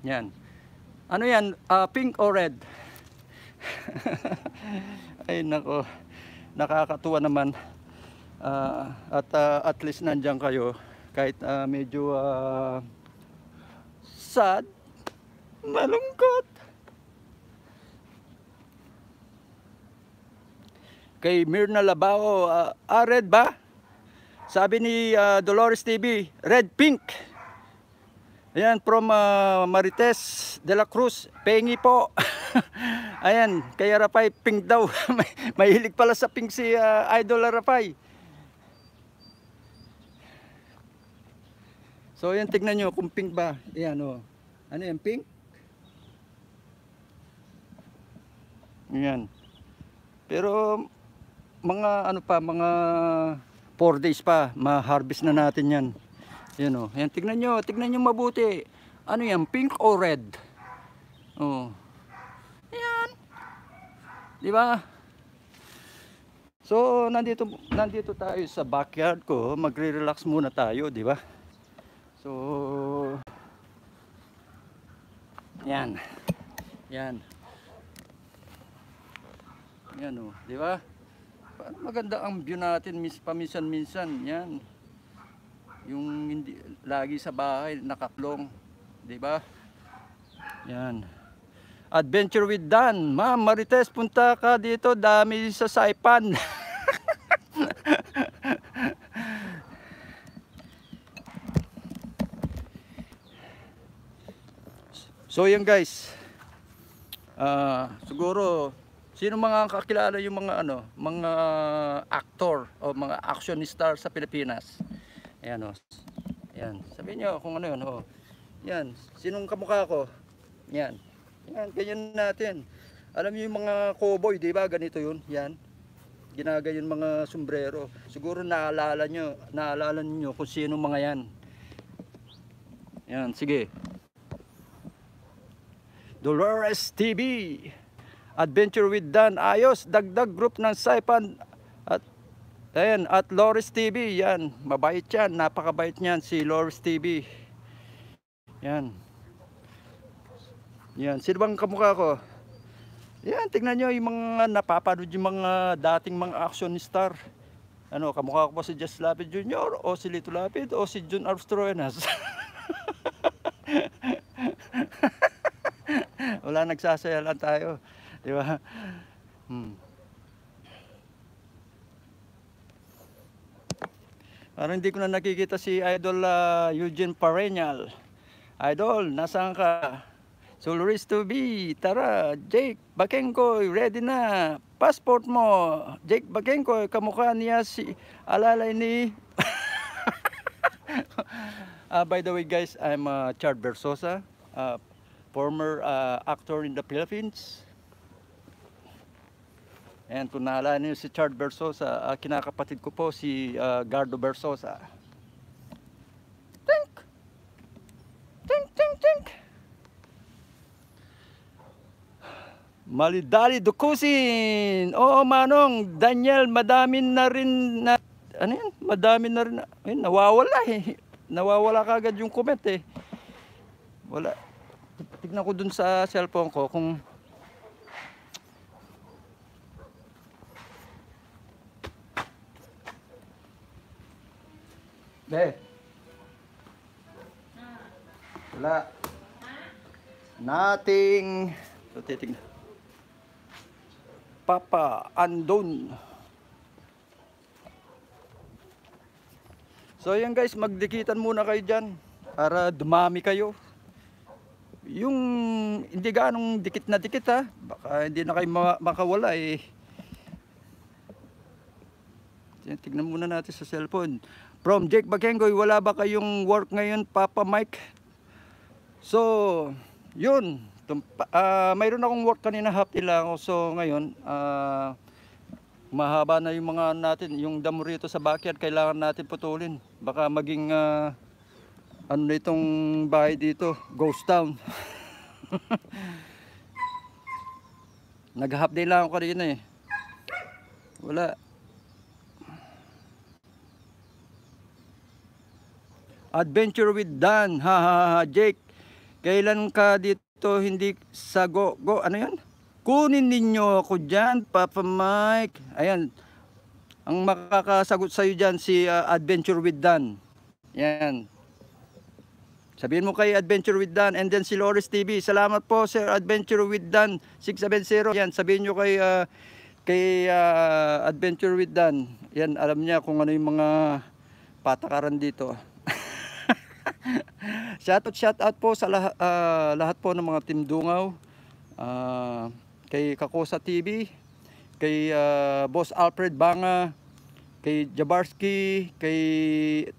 Speaker 1: Yan. Ano yan? Uh, pink or red? Ay nako. Nakakatuwa naman. Uh, at uh, at least nandiyan kayo kahit uh, medyo uh, sad, malungkot. Kay Mirna Labao, uh, ah, red ba? Sabi ni uh, Dolores TV, red pink. Ayan, from uh, Marites de la Cruz, pengi po. Ayan, kaya Rapay, pink daw. May, mahilig pala sa pink si uh, Idol Rapay. So, ayan, tignan nyo kung pink ba. Ayan, o. Oh. Ano yan, pink? Ayan. Pero, mga, ano pa, mga 4 days pa, ma-harvest na natin yan. Yan o. Oh. Yan, tignan nyo. Tignan nyo mabuti. Ano yan? Pink o red? O. Oh. Yan. Di ba? So, nandito, nandito tayo sa backyard ko. Magre-relax muna tayo, di ba? So, yan. Yan. Yan o. Oh. Di ba? Maganda ang view natin. Mis, paminsan-minsan. Yan yung hindi, lagi sa bahay nakaklong 'di ba yan adventure with Dan ma'am Marites punta ka dito dami sa Saipan so yan guys uh, siguro Sino mga kakilala yung mga ano, mga actor o mga action star sa Pilipinas? Ayan o. Oh. Ayan. Sabihin nyo kung ano yun. O. Oh. Ayan. Sinong kamukha ko? Ayan. Ayan. Ganyan natin. Alam nyo yung mga cowboy, di ba? Ganito yun. Ayan. Ginaga yung mga sombrero. Siguro naalala nyo, naalala nyo kung sino mga yan. Ayan. Sige. Dolores TV. Adventure with Dan. Ayos. Dagdag group ng Saipan Ayan, at Loris TV, yan. Mabait yan, napakabait niyan si Loris TV. Yan. Yan, sino bang kamukha ko? Yan, tingnan nyo yung mga napapanood yung mga dating mga action star. Ano, kamukha ko po si Jess Lapid Jr. o si Lito Lapid o si June Armstroenas. Wala nagsasaya lang tayo. Di ba? Hmm. Parang hindi ko na nakikita si Idol uh, Eugene Parenyal. Idol, nasaan ka? Suluris to be. Tara, Jake Bakengkoy, ready na. Passport mo. Jake Bakengkoy, kamukha niya si alalay ni... uh, by the way guys, I'm uh, Chad Versosa, uh, former uh, actor in the Philippines. And kung nahalaan niyo si Chard Bersosa, uh, kinakapatid ko po si uh, Gardo Bersosa. Tink! Tink, tink, tink! Malidali Dukusin! Oo, Manong! Daniel, madami na rin na... Ano yan? Madami na rin na... Ayun, nawawala eh. Nawawala kagad yung comment eh. Wala. Tignan ko dun sa cellphone ko kung Be. Wala. Nating titingnan. Papa Andon. So ayan guys, magdikitan muna kayo diyan para dumami kayo. Yung hindi ganong dikit na dikit ha, baka hindi na kayo makawala eh. Tignan muna natin sa cellphone. From Jake Bakengoy, wala ba kayong work ngayon, Papa Mike? So, yun. Uh, mayroon akong work kanina, happy lang So, ngayon, uh, mahaba na yung mga natin. Yung damo rito sa backyard, kailangan natin putulin. Baka maging, uh, ano na itong bahay dito, ghost town. Nag-half day lang ako kanina eh. Wala. Adventure with Dan. Ha ha ha Jake. Kailan ka dito hindi sa go go ano 'yan? Kunin ninyo ako diyan, Papa Mike. Ayan. Ang makakasagot sa iyo diyan si uh, Adventure with Dan. Yan. Sabihin mo kay Adventure with Dan and then si Loris TV. Salamat po Sir Adventure with Dan 670. Yan, sabihin nyo kay uh, kay uh, Adventure with Dan. Yan, alam niya kung ano yung mga patakaran dito. shout out, shout out po sa lah uh, ah, lahat po ng mga Team Dungaw. Uh, kay Kakosa TV, kay uh, Boss Alfred Banga, kay Jabarski, kay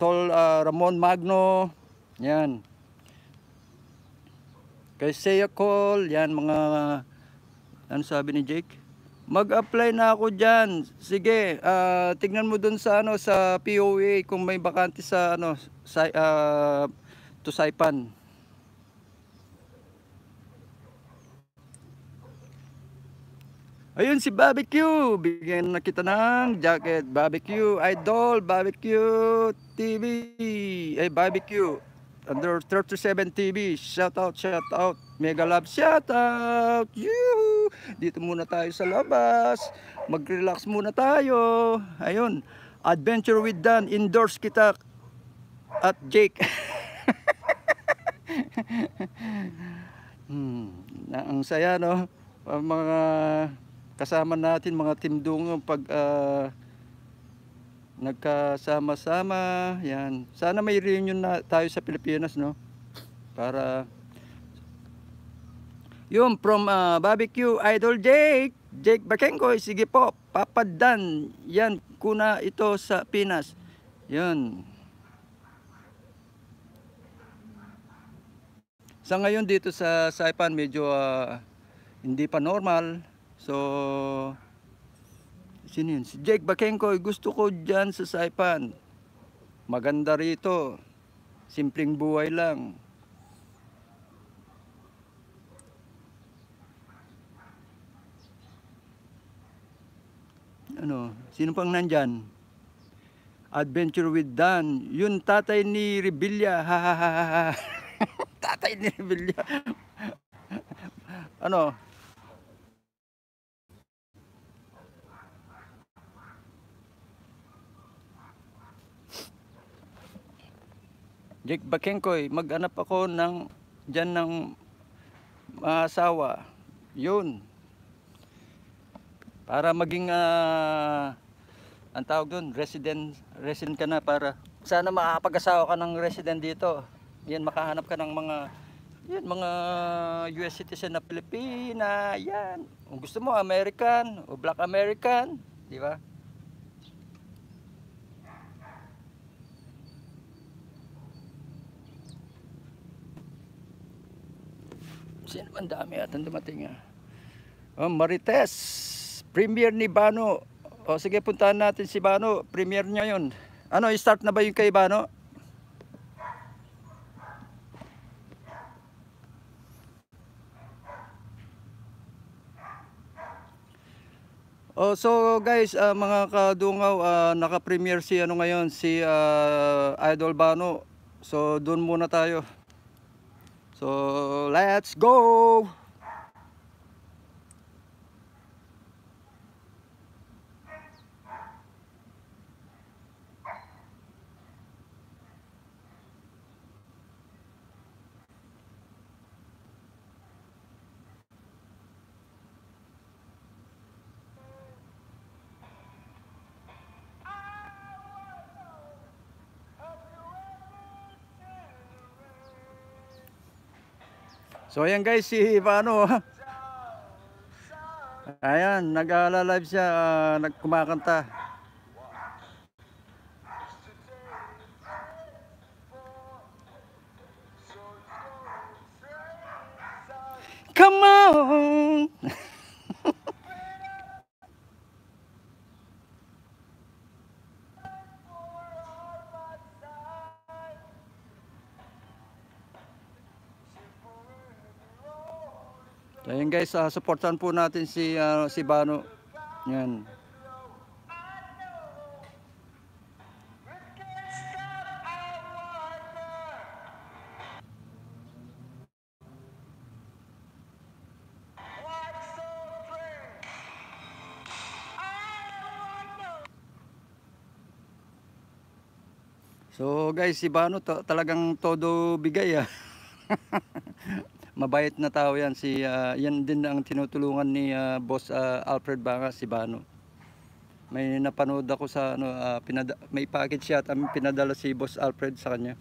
Speaker 1: Tol uh, Ramon Magno, yan. Kay Seiya Cole, yan mga, ano sabi ni Jake? Mag-apply na ako dyan. Sige, uh, tignan mo dun sa, ano, sa POA kung may bakante sa, ano, Sai, uh, to Saipan. Ayun si Barbecue. Bigyan na kita ng jacket. Barbecue Idol. Barbecue TV. Ay, Barbecue. Under 37 TV. Shout out, shout out. Mega love shout out. Yoo! Dito muna tayo sa labas. Mag-relax muna tayo. Ayun. Adventure with Dan. Endorse kita at Jake hmm, ang saya no ang mga kasama natin mga timdong pag uh, nagkasama-sama yan sana may reunion na tayo sa Pilipinas no para yun from uh, barbecue idol Jake Jake Bakengkoy sige po papadan yan kuna ito sa Pinas yun Sa ngayon dito sa Saipan medyo uh, hindi pa normal. So sino yun? Si Jake Bakenko, gusto ko diyan sa Saipan. Maganda rito. Simpleng buhay lang. Ano, sino pang nandyan? Adventure with Dan. Yun tatay ni Rebilla. Ha ha ha ha. tatay ni Revilla. ano? Jake Bakengkoy, maghanap ako ng diyan ng asawa. Yun. Para maging uh, ang tawag doon, resident, resident ka na para sana makakapag-asawa ka ng resident dito. Yan, makahanap ka ng mga yan, mga US citizen na Pilipina. Yan. Kung gusto mo, American o Black American. Di ba? Sino ang dami at ang dumating ah. Oh, Marites. Premier ni Bano. O oh, sige, puntahan natin si Bano. Premier niya yon. Ano, start na ba yung kay Bano? Oh, so guys, uh, mga kadungaw, uh, naka-premiere si ano ngayon si uh, Idol Bano. So doon muna tayo. So let's go. So ayan guys si paano Ayan nag-aala live siya uh, nagkumakanta Come on So yun guys, uh, ah, supportan po natin si uh, si Bano. Yan. So guys, si Bano to, talagang todo bigay ah. mabait na tao yan. Si, uh, yan din ang tinutulungan ni uh, Boss uh, Alfred Banga, si Bano. May napanood ako sa, ano, uh, pinada- may package siya at pinadala si Boss Alfred sa kanya.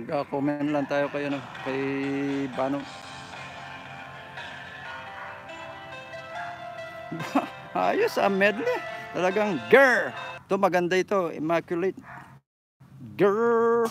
Speaker 1: mag-comment lang tayo kayo no, kay Bano. Ayos ang ah, medley. Talagang girl. Ito maganda ito, immaculate. Girl.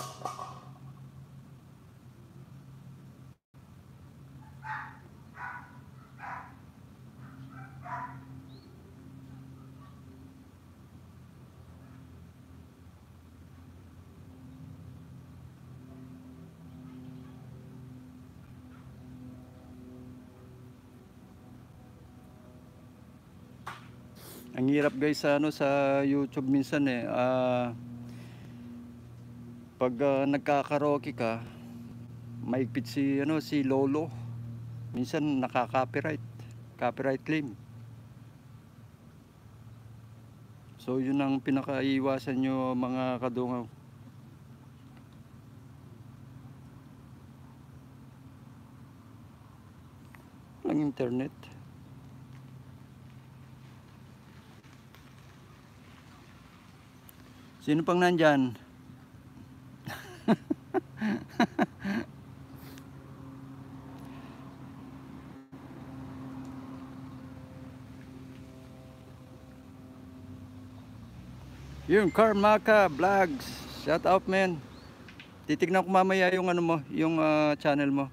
Speaker 1: ang hirap guys sa ano sa YouTube minsan eh uh, pag uh, ah, nagkakaroke ka maigpit si ano si lolo minsan nakaka-copyright copyright claim so yun ang pinakaiwasan nyo mga kadungaw ang internet Sino pang nandyan? Yun, Karmaka Vlogs. Shout out, man. Titignan ko mamaya yung ano mo, yung uh, channel mo.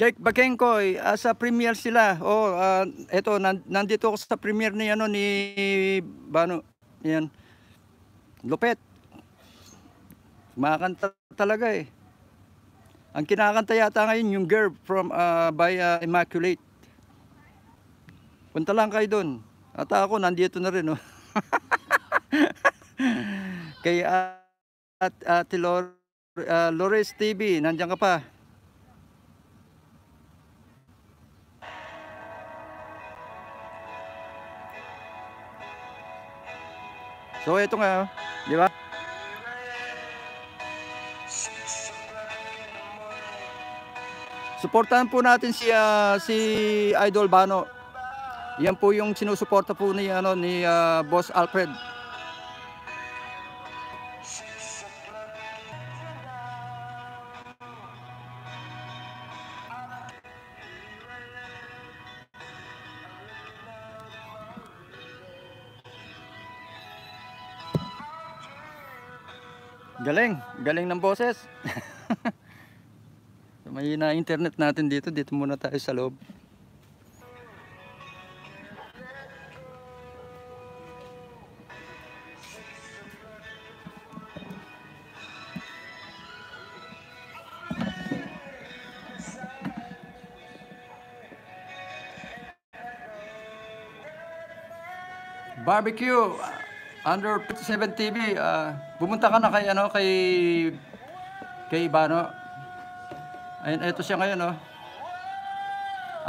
Speaker 1: Jake Bakengkoy, uh, ah, sa premier sila. Oh, uh, eto nandito ako sa premier ni ano ni Bano. Yan. Lupet. Kumakanta talaga eh. Ang kinakanta yata ngayon yung girl from uh, by uh, Immaculate. Punta lang kayo doon. At ako nandito na rin oh. Kay uh, at uh, Lor uh, Lores TV, nandiyan ka pa. So ito nga, oh. di ba? Suportahan po natin si uh, si Idol Bano. Yan po yung sinusuporta po ni ano ni uh, Boss Alfred. Galing. Galing ng boses. so, may na internet natin dito. Dito muna tayo sa loob. Barbecue! Under 7 TV, uh, ah, bumunta ka na kay ano kay kay Ibano. Ayun, ito siya ngayon, oh.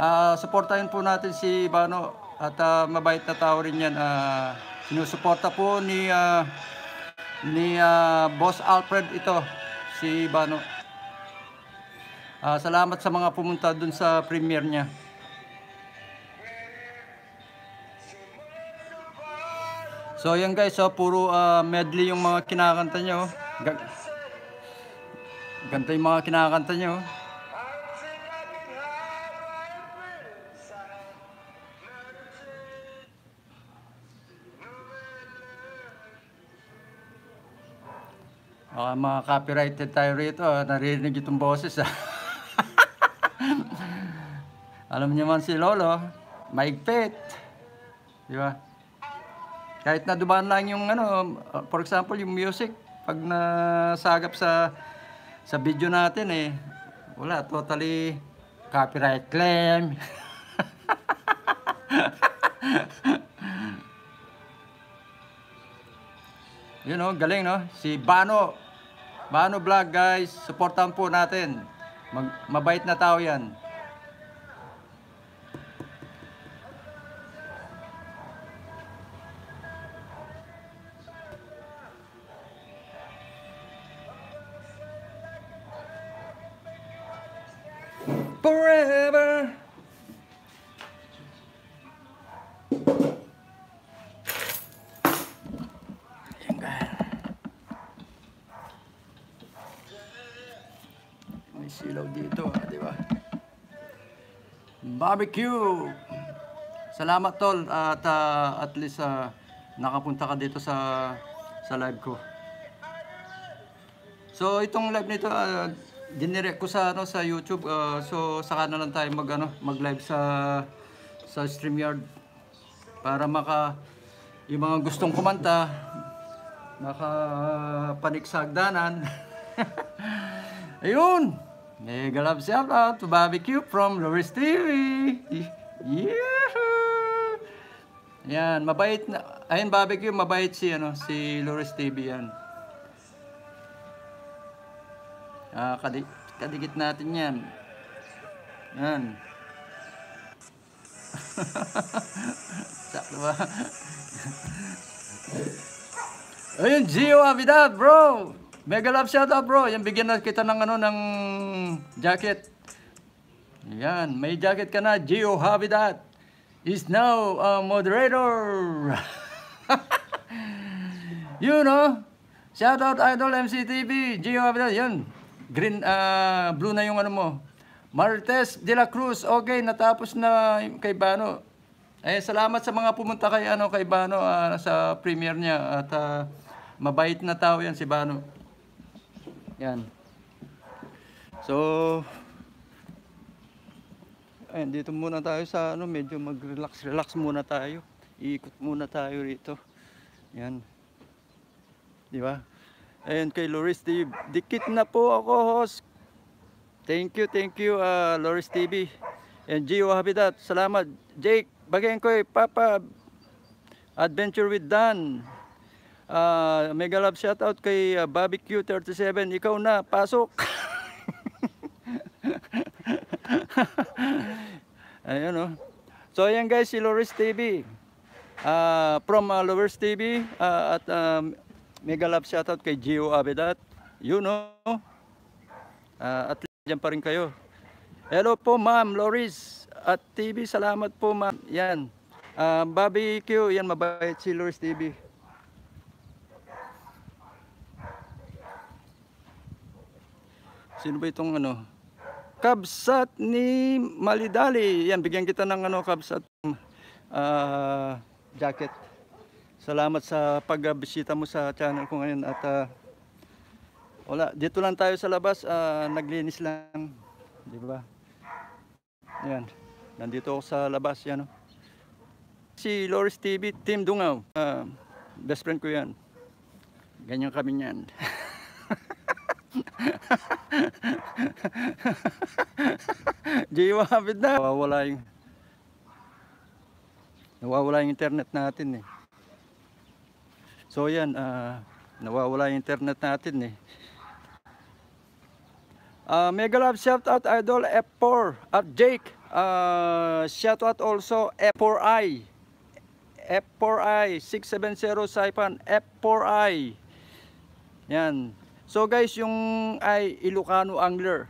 Speaker 1: Uh, ah, supportahin po natin si Ibano at uh, mabait na tao rin 'yan. Uh, sinusuporta po ni uh, ni uh, Boss Alfred ito si Ibano. Uh, salamat sa mga pumunta dun sa premiere niya. So yan guys, so puro uh, medley yung mga kinakanta nyo. Ga Ganta yung mga kinakanta nyo. Uh, mga copyrighted tayo rito, ah. naririnig itong boses ah. Alam niyo man si Lolo, maigpit. Di ba? Kahit na dumaan lang yung ano, uh, for example, yung music, pag nasagap sa sa video natin eh, wala, totally copyright claim. you oh, know, galing no? Si Bano. Bano Vlog guys, supportan po natin. Mag mabait na tao yan. Barbecue! Salamat tol at uh, at least uh, nakapunta ka dito sa sa live ko. So itong live nito uh, dinirect ko sa ano sa YouTube uh, so saka na lang tayo mag ano mag-live sa sa StreamYard para maka yung mga gustong kumanta maka uh, paniksagdanan. Ayun! Mega love shout out to Barbecue from Loris TV. Yahoo! Yan, mabait na. Ayun, Barbecue, mabait si, ano, si Loris TV yan. Ah, kadi kadikit natin yan. Yan. Sakto ba? Ayun, Gio Avidad, bro! Mega love shout out bro. Yan bigyan na kita ng ano ng jacket. Yan, may jacket ka na. Gio Habitat is now a moderator. you oh. know, shout out Idol MCTV, Gio Habitat. Yan, green, uh, blue na yung ano mo. Martes de la Cruz. Okay, natapos na kay Bano. Eh, salamat sa mga pumunta kay, ano, kay Bano uh, sa premiere niya. At uh, mabait na tao yan si Bano. Yan. So, ayan, dito muna tayo sa ano, medyo mag-relax. Relax muna tayo. Iikot muna tayo rito. Yan. Di ba? Ayun kay Loris TV. Dikit na po ako, host. Thank you, thank you, uh, Loris TV. And Gio Habitat, salamat. Jake, bagay ko Papa, Adventure with Dan. Uh, mega love shoutout kay uh, ah, Barbecue37. Ikaw na, pasok. Ayun Oh. So ayan guys, si Loris TV. Uh, ah, from uh, Loris TV uh, at um, mega love shoutout kay Gio Abedat. You know. Uh, at dyan pa rin kayo. Hello po ma'am Loris at TV. Salamat po ma'am. Yan. Uh, barbecue. Yan mabait si Loris TV. Sino ba itong ano? Kabsat ni Malidali. Yan, bigyan kita ng ano, kabsat uh, jacket. Salamat sa pagbisita mo sa channel ko ngayon at uh, wala, dito lang tayo sa labas, uh, naglinis lang, 'di ba? Yan. Nandito ako sa labas 'yan oh. Si Loris TV, Team Dungaw. Uh, best friend ko 'yan. Ganyan kami niyan. Jiwabit na. Nawawala yung nawawala yung internet natin eh. So yan, uh, nawawala yung internet natin eh. Uh, mega love shout out idol F4 at Jake. Uh, shout out also F4i. F4i 670 Saipan F4i. Yan. So guys, yung ay Ilocano Angler.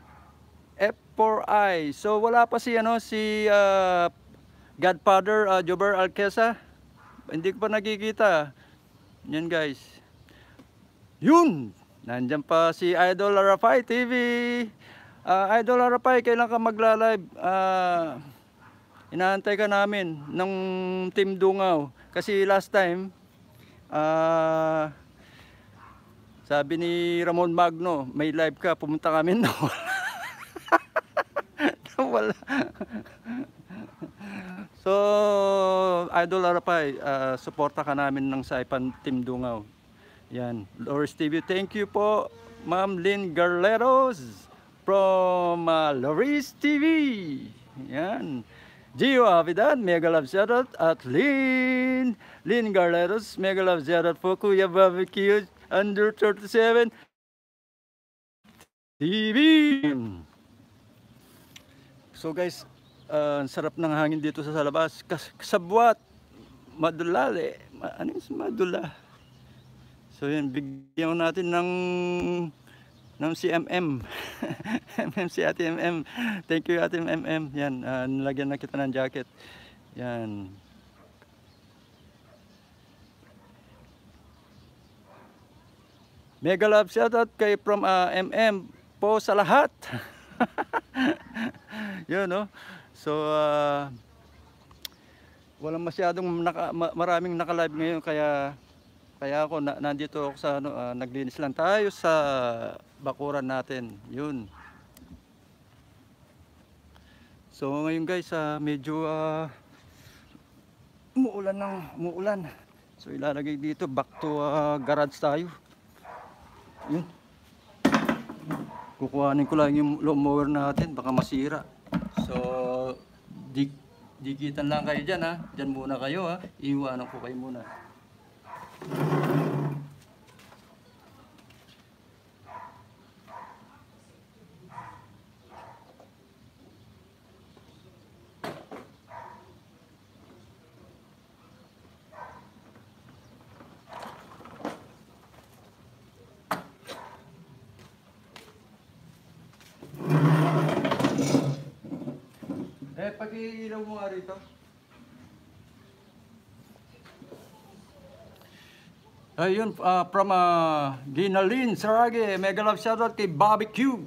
Speaker 1: F4i. So wala pa si ano si uh, Godfather uh, Jober Alquesa. Hindi ko pa nakikita. Yan guys. Yun! Nandiyan pa si Idol Arafai TV. Uh, ah, Idol Arafai, kailan ka magla-live? Uh, inaantay ka namin ng Team Dungaw. Kasi last time, ah... Uh, sabi ni Ramon Magno, may live ka, pumunta kami no. wala. so, Idol Arapay, uh, suporta ka namin ng Saipan Team Dungaw. Yan. Loris TV, thank you po. Ma'am Lynn Garleros from uh, Loris TV. Yan. Gio Avidan, mega love shoutout at Lynn. Lynn Garleros, mega love shoutout po Kuya Barbecue under 37 TV. So guys, uh, sarap ng hangin dito sa labas. Kas kasabwat, madulali. Ma ano yung madula? So yun, bigyan natin ng ng CMM. MM si Ate MM. Thank you Ate MM. Yan, uh, ah, nilagyan na kita ng jacket. Yan. Mega love shoutout kay from uh, MM po sa lahat. Yun no. So uh, walang masyadong naka, maraming naka-live ngayon kaya kaya ako na, nandito ako sa ano uh, naglinis lang tayo sa bakuran natin. Yun. So ngayon guys, uh, medyo uh, umuulan ng umuulan. So ilalagay dito back to uh, garage tayo. Yun. Kukuhanin ko lang yung lawnmower natin. Baka masira. So, di, dikitan lang kayo dyan ha. Dyan muna kayo ha. iiwanan ko kayo muna. Eh, pati ilaw mo nga rito. Ayun, uh, from uh, Ginalin, Saragi, mega love shoutout kay Barbecue.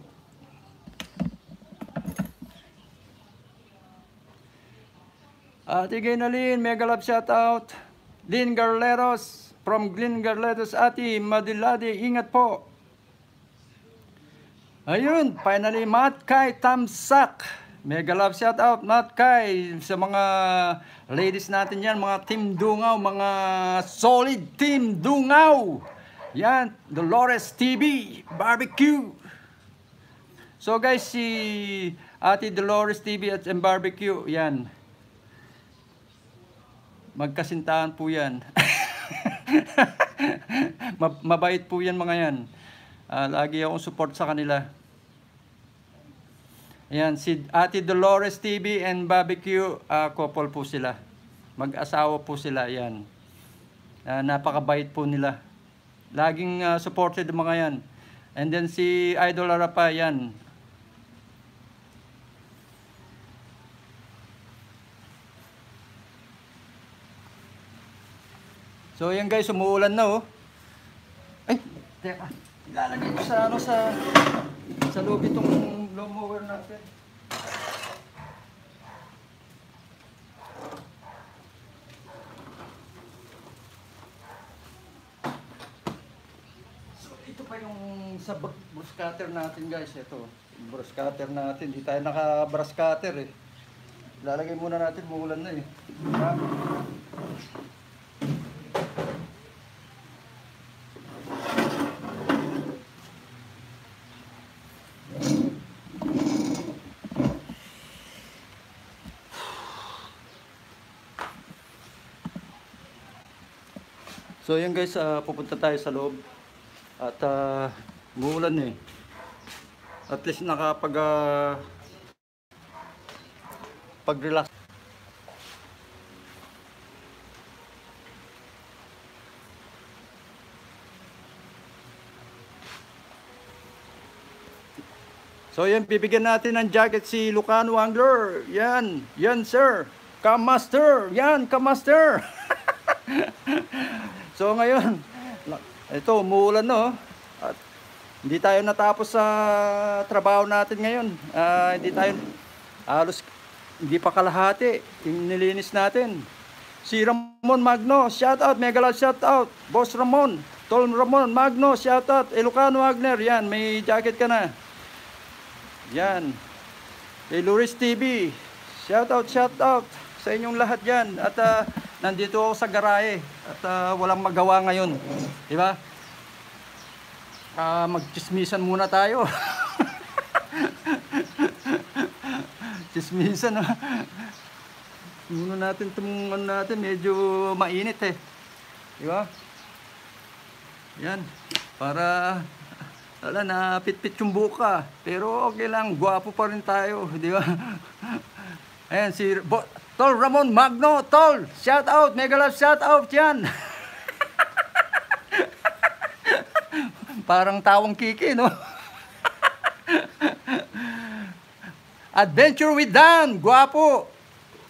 Speaker 1: Ate Ginalin, mega love shoutout. Lynn Garleros, from Glenn Garleros, Ate Madiladi, ingat po. Ayun, finally, Matkay Tamsak. Tamsak. Mega love shout out not kay sa mga ladies natin yan, mga Team Dungaw, mga solid Team Dungaw. Yan, Dolores TV Barbecue. So guys, si Ate Dolores TV at M Barbecue, yan. Magkasintahan po yan. Mabait po yan mga yan. Uh, lagi akong support sa kanila. Ayan, si Ate Dolores TV and Barbecue, uh, couple po sila. Mag-asawa po sila, ayan. Uh, napakabait po nila. Laging uh, supported mga yan. And then si Idol Arapa, ayan. So, ayan guys, umuulan na oh. Ay, teka. Ilalagay ko sa ano sa sa loob itong blower natin. So ito pa yung sa brush cutter natin guys, ito. Brush cutter natin, hindi tayo naka brush cutter eh. Ilalagay muna natin, muulan na eh. Marami. Diba? So yan guys, uh, pupunta tayo sa loob. At uh, umuulan eh. At least nakapag uh, pag-relax. So yan, bibigyan natin ng jacket si Lucano Angler. Yan, yan sir. Kamaster, yan, kamaster. So ngayon, ito umuulan no. At hindi tayo natapos sa trabaho natin ngayon. Uh, hindi tayo halos hindi pa kalahati yung nilinis natin. Si Ramon Magno, shout out, Megalad shout out. Boss Ramon, Tol Ramon Magno, shout out. Ilocano Wagner, yan, may jacket ka na. Yan. Hey, Luris TV, shout out, shout out sa inyong lahat yan. At uh, nandito ako sa garahe at uh, walang magawa ngayon. Di ba? Uh, magchismisan muna tayo. Chismisan. Uh. Muna natin tumungan natin, medyo mainit eh. Di ba? Yan. Para wala na pitpit yung buka. Pero okay lang, guwapo pa rin tayo. Di ba? Ayan, si... Bo, Tol Ramon Magno, Tol, shout out, mega love shout out yan. Parang tawang kiki, no? Adventure with Dan, guwapo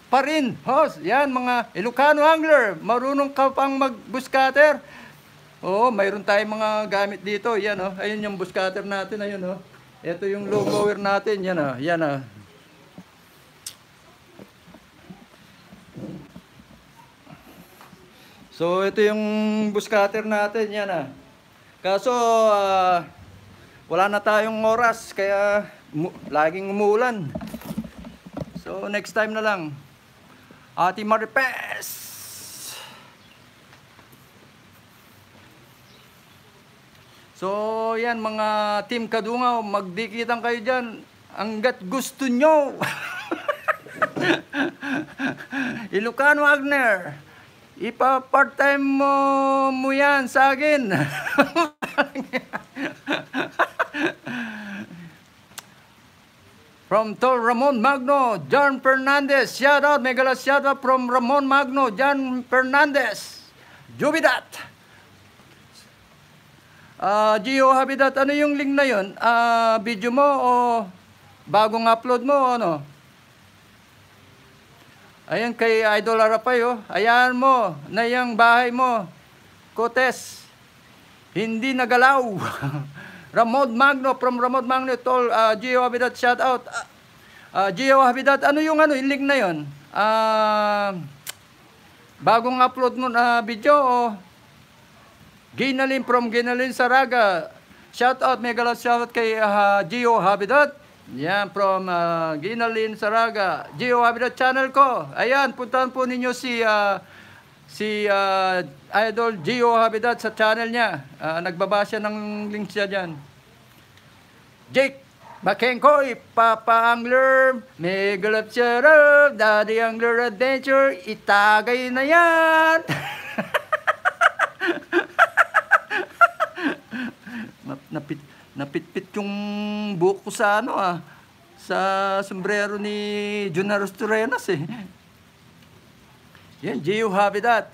Speaker 1: pa rin. Hos, yan mga Ilocano angler, marunong ka pang mag-buscatter. Oo, mayroon tayong mga gamit dito. Yan oh, ayun yung buscatter natin, ayun oh. Ito yung low natin, yan oh, yan oh. So ito yung bush natin, yan ah. Kaso uh, wala na tayong oras kaya laging umuulan. So next time na lang. Ati Maripes! So yan mga team kadungaw, magdikitan kayo diyan hanggat gusto nyo. Ilocano Agner. Ipa-part-time mo, mo yan sa akin. From Tol Ramon Magno, John Fernandez, shout out, Megala shout out from Ramon Magno, John Fernandez, Jubidat. Uh, Gio Habidat, ano yung link na yun? Uh, video mo o bagong upload mo o ano? Ayan kay Idol Arapay oh. Ayan mo na yung bahay mo. Kotes. Hindi nagalaw. Ramod Magno from Ramod Magno tol uh, Gio Habitat shout out. Uh, uh, Gio Habitat ano yung ano yung link na yon? Uh, bagong upload mo na uh, video oh. Ginalin from Ginalin Saraga. Shout out mega shout out kay uh, Gio Habitat. Yan, from uh, Ginalin, Saraga. Gio Habitat Channel ko. Ayan, puntahan po ninyo si uh, si uh, Idol Gio Habidat sa channel niya. Uh, nagbaba siya ng link siya dyan. Jake Makengkoy, Papa Angler, Megalap Sarap, Daddy Angler Adventure, itagay na yan! Napit Napitpit yung buhok ko sa ano ah. Sa sombrero ni Junaros Turenas eh. Yan, Gio have that.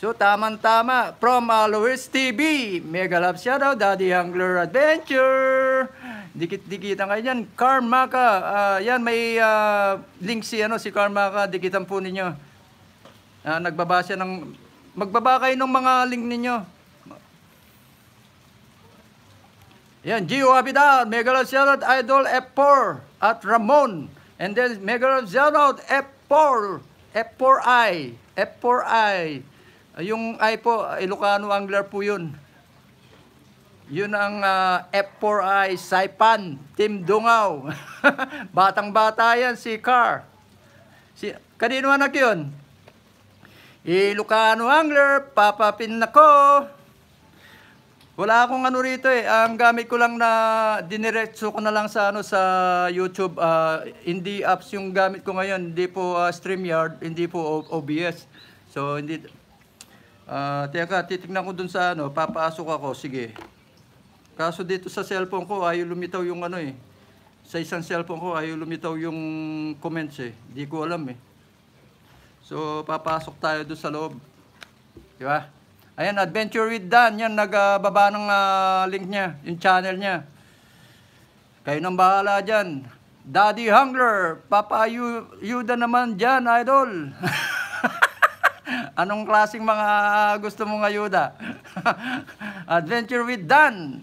Speaker 1: So, tamang-tama. From uh, Luis TV. Mega love shoutout, Daddy Angler Adventure. dikit dikit kayo dyan. Karmaka. Uh, yan, may uh, link si, ano, si Karmaka. Dikitan po ninyo. Uh, ah, nagbaba siya ng... Magbaba kayo ng mga link ninyo. Yan, Gio Abidal, Megalo shoutout Idol F4 at Ramon. And then Megalo shoutout F4, F4I, F4I. Ah, yung I po, Ilocano Angler po yun. Yun ang uh, ah, F4I Saipan, Team Dungaw. Batang-bata yan si Car. Si, kanino anak yun? Ilocano Angler, papapin na ko. Wala akong ano rito eh. Ang gamit ko lang na diniretso ko na lang sa ano sa YouTube uh, hindi apps yung gamit ko ngayon. Hindi po uh, StreamYard, hindi po OBS. So hindi uh, teka, titingnan ko dun sa ano, papasok ako, sige. Kaso dito sa cellphone ko ayaw lumitaw yung ano eh. Sa isang cellphone ko ayaw lumitaw yung comments eh. Hindi ko alam eh. So papasok tayo dun sa loob. Di ba? Ayan, Adventure with Dan. Yan, nagbaba uh, ng uh, link niya, yung channel niya. Kayo nang bahala dyan. Daddy Hungler, Papa Yu Yuda naman dyan, idol. Anong klaseng mga ah, gusto mong ayuda? Adventure with Dan.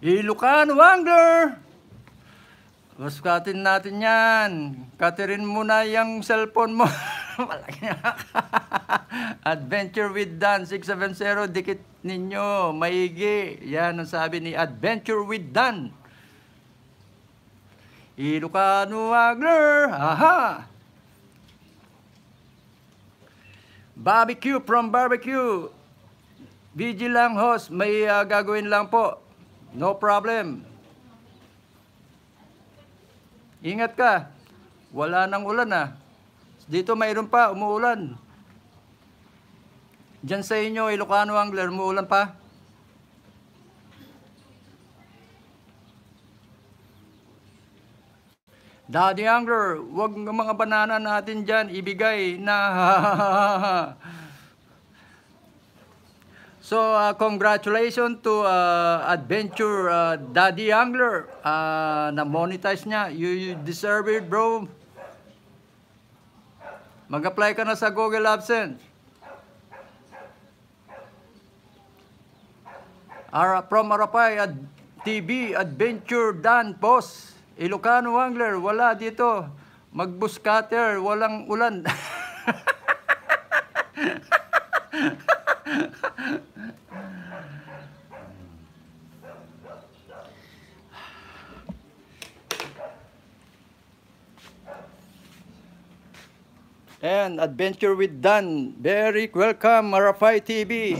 Speaker 1: Ilocano Angler! Waskatin natin yan. Katirin muna na yung cellphone mo. malaki Adventure with Dan 670 dikit ninyo maigi yan ang sabi ni Adventure with Dan Ilocano Agler aha Barbecue from barbecue Vigil lang host may uh, gagawin lang po no problem ingat ka wala nang ulan ah dito mayroon pa, umuulan. Diyan sa inyo, Ilocano Angler, umuulan pa. Daddy Angler, wag ng mga banana natin diyan ibigay na So uh, congratulations to uh, Adventure uh, Daddy Angler uh, na monetize niya. You, you deserve it bro. Mag-apply ka na sa Google AdSense. Ara, from Arapay at TV Adventure Dan Post. Ilocano Angler, wala dito. Magbuskater, walang ulan. and Adventure with Dan. Very welcome, Marafai TV.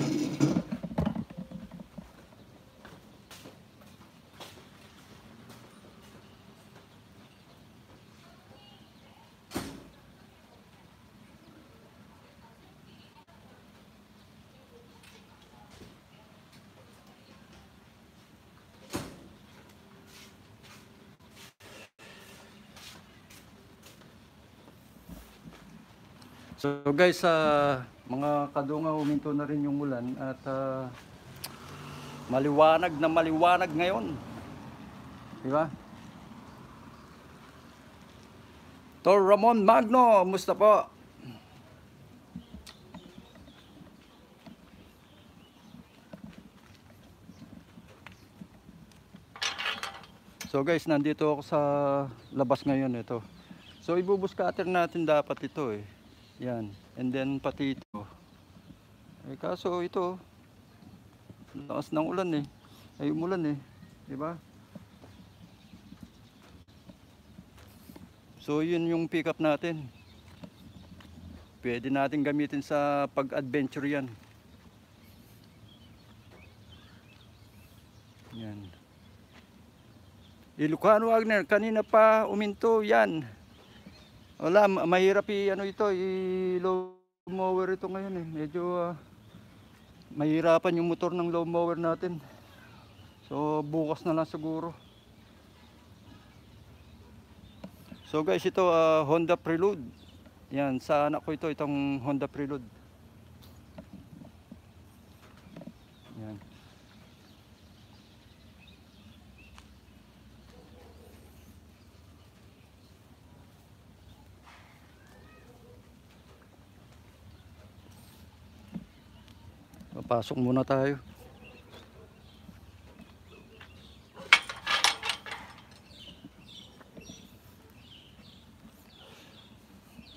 Speaker 1: So guys, uh, mga kadunga huminto na rin yung ulan at uh, maliwanag na maliwanag ngayon. Di ba? Tor Ramon Magno, musta po? So guys, nandito ako sa labas ngayon ito. So ibubuskater natin dapat ito eh. Yan. And then pati ito. Eh, kaso ito, lakas ng ulan eh. Ay umulan eh. Diba? So yun yung pick up natin. Pwede natin gamitin sa pag-adventure yan. Yan. Ilocano eh, Wagner, kanina pa uminto yan. Wala, mahirap i ano ito, i-low mower ito ngayon eh. Medyo uh, mahirapan yung motor ng low mower natin. So bukas na lang siguro. So guys, ito uh, Honda Prelude. Yan, sa anak ko ito, itong Honda Prelude. pasok muna tayo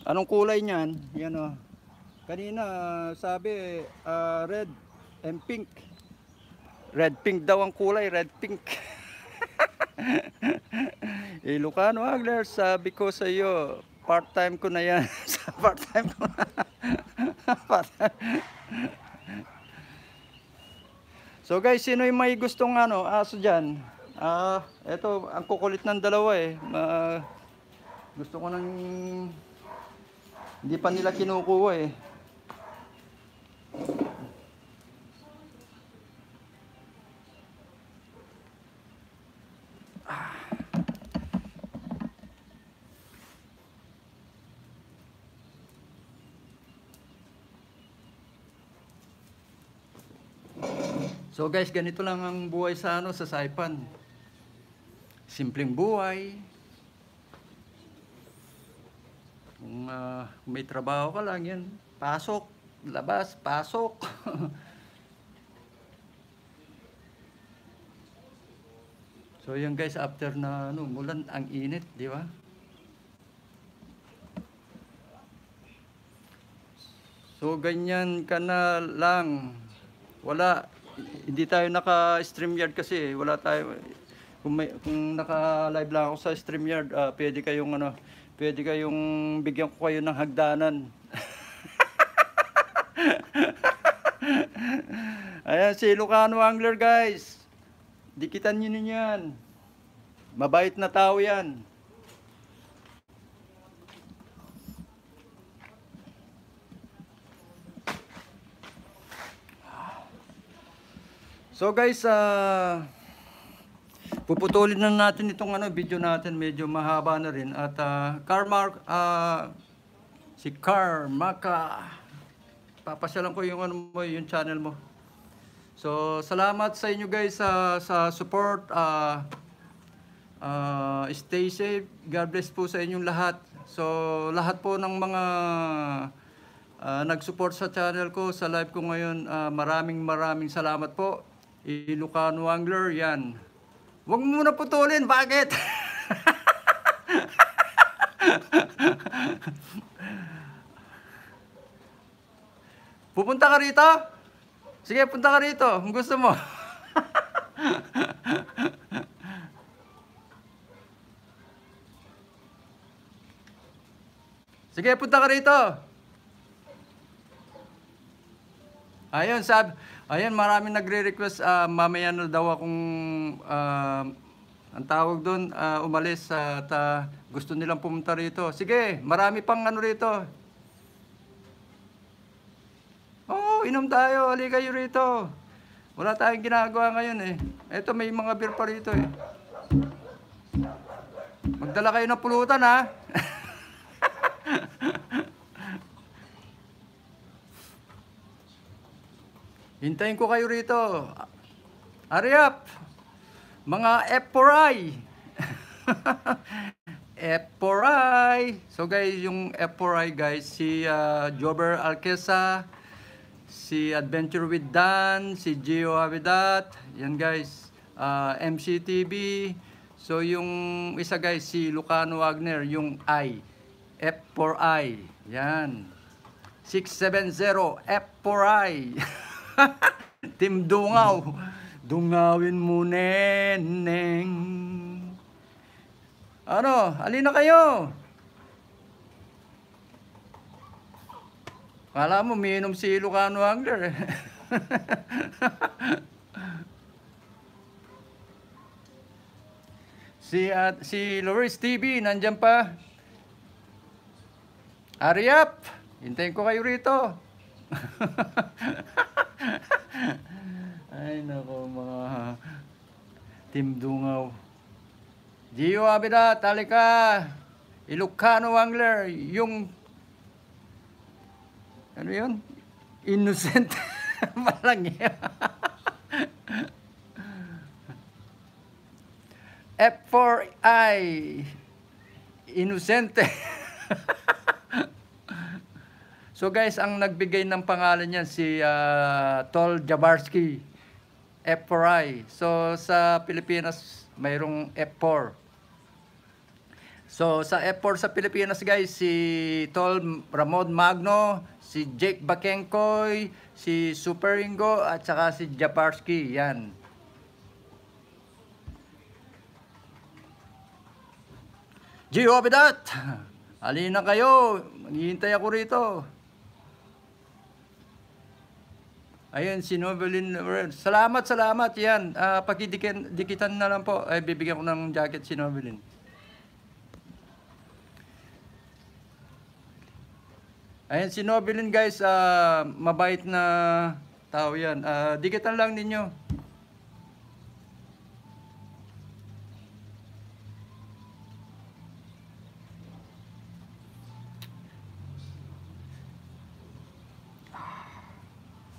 Speaker 1: anong kulay niyan yan oh. kanina sabi uh, red and pink red pink daw ang kulay red pink Ilocano Agler sabi ko sa iyo part time ko na yan sa part time ko na part time So guys, sino yung may gustong ano, aso dyan? Ah, uh, eto, ang kukulit ng dalawa eh. Uh, gusto ko nang hindi pa nila kinukuha eh. So guys, ganito lang ang buhay sa ano sa Saipan. Simpleng buhay. Kung uh, may trabaho ka lang yan, pasok, labas, pasok. so yan guys, after na ano, mulan, ang init, di ba? So ganyan ka na lang. Wala hindi tayo naka-StreamYard kasi eh. wala tayo eh. kung, may, kung naka-live lang ako sa StreamYard, uh, ah, pwede kayong ano, pwede kayong bigyan ko kayo ng hagdanan. Ayan si Lucano Angler guys. Dikitan niyo niyan. Mabait na tao 'yan. So guys, uh, puputulin na natin itong ano, video natin. Medyo mahaba na rin. At uh, ah, Carmark, uh, ah, si Car Carmaka. Papasyalan ko yung, ano mo, yung channel mo. So salamat sa inyo guys uh, sa support. Uh, uh, stay safe. God bless po sa inyong lahat. So lahat po ng mga uh, nag-support sa channel ko, sa live ko ngayon, uh, maraming maraming salamat po. Ilocano Angler, yan. Huwag mo muna putulin, bakit? Pupunta ka rito? Sige, punta ka rito. Kung gusto mo. Sige, punta ka rito. Ayun, sab. Ayun, marami nagre-request. Uh, mamaya na daw akong, uh, ang tawag doon, uh, ah, umalis at uh, gusto nilang pumunta rito. Sige, marami pang ano rito. Oo, oh, inom tayo. Halika kayo rito. Wala tayong ginagawa ngayon eh. Ito may mga beer pa rito eh. Magdala kayo ng pulutan ha. Hintayin ko kayo rito. Hurry up! Mga F4I! F4I! So guys, yung F4I guys, si uh, ah, Jobber Alquesa, si Adventure with Dan, si Gio Habidat, yan guys, uh, ah, MCTV, so yung isa guys, si Lucano Wagner, yung I, F4I, yan, 670 F4I. Team Dungaw. Dungawin mo, neneng. Ano? Alin na kayo? Kala mo, minom si Lucano Angler. Eh. si, at, si Loris TV, nandyan pa. Hurry up! Hintayin ko kayo rito. Ay nako mga Team Dungaw. Gio Abida, Talika, Ilocano Angler, yung ano yun? Innocent Malangya. F4I Innocente So guys, ang nagbigay ng pangalan niyan si uh, Tol Jabarski F4i. So sa Pilipinas mayroong F4. So sa F4 sa Pilipinas guys, si Tol Ramon Magno, si Jake Bakengkoy, si Superingo at saka si Jabarski. Yan. G. Hobidat! Alin na kayo? Maghihintay ako rito. Ayan, si Novelin. Salamat, salamat. Yan, uh, ah, pakidikitan dikitan na lang po. Ay, bibigyan ko ng jacket si Novelin. Ayan, si Novelin guys, uh, mabait na tao yan. Uh, dikitan lang ninyo.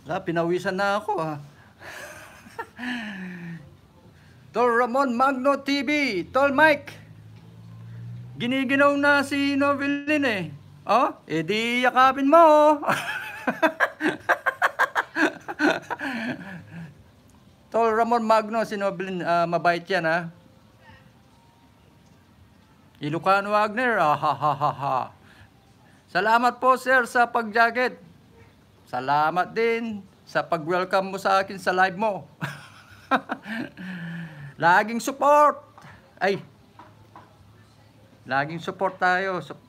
Speaker 1: Ah, pinawisan na ako ha. Ah. Tol Ramon Magno TV, Tol Mike. Giniginaw na si Novelin eh. Oh, edi eh, yakapin mo oh. Tol Ramon Magno, si Novelin, uh, mabait yan ha. Ah. Ilocano Wagner, ah, ha ha ha. Salamat po sir sa pagjacket. Salamat din sa pag-welcome mo sa akin sa live mo. laging support. Ay. Laging support tayo. Sup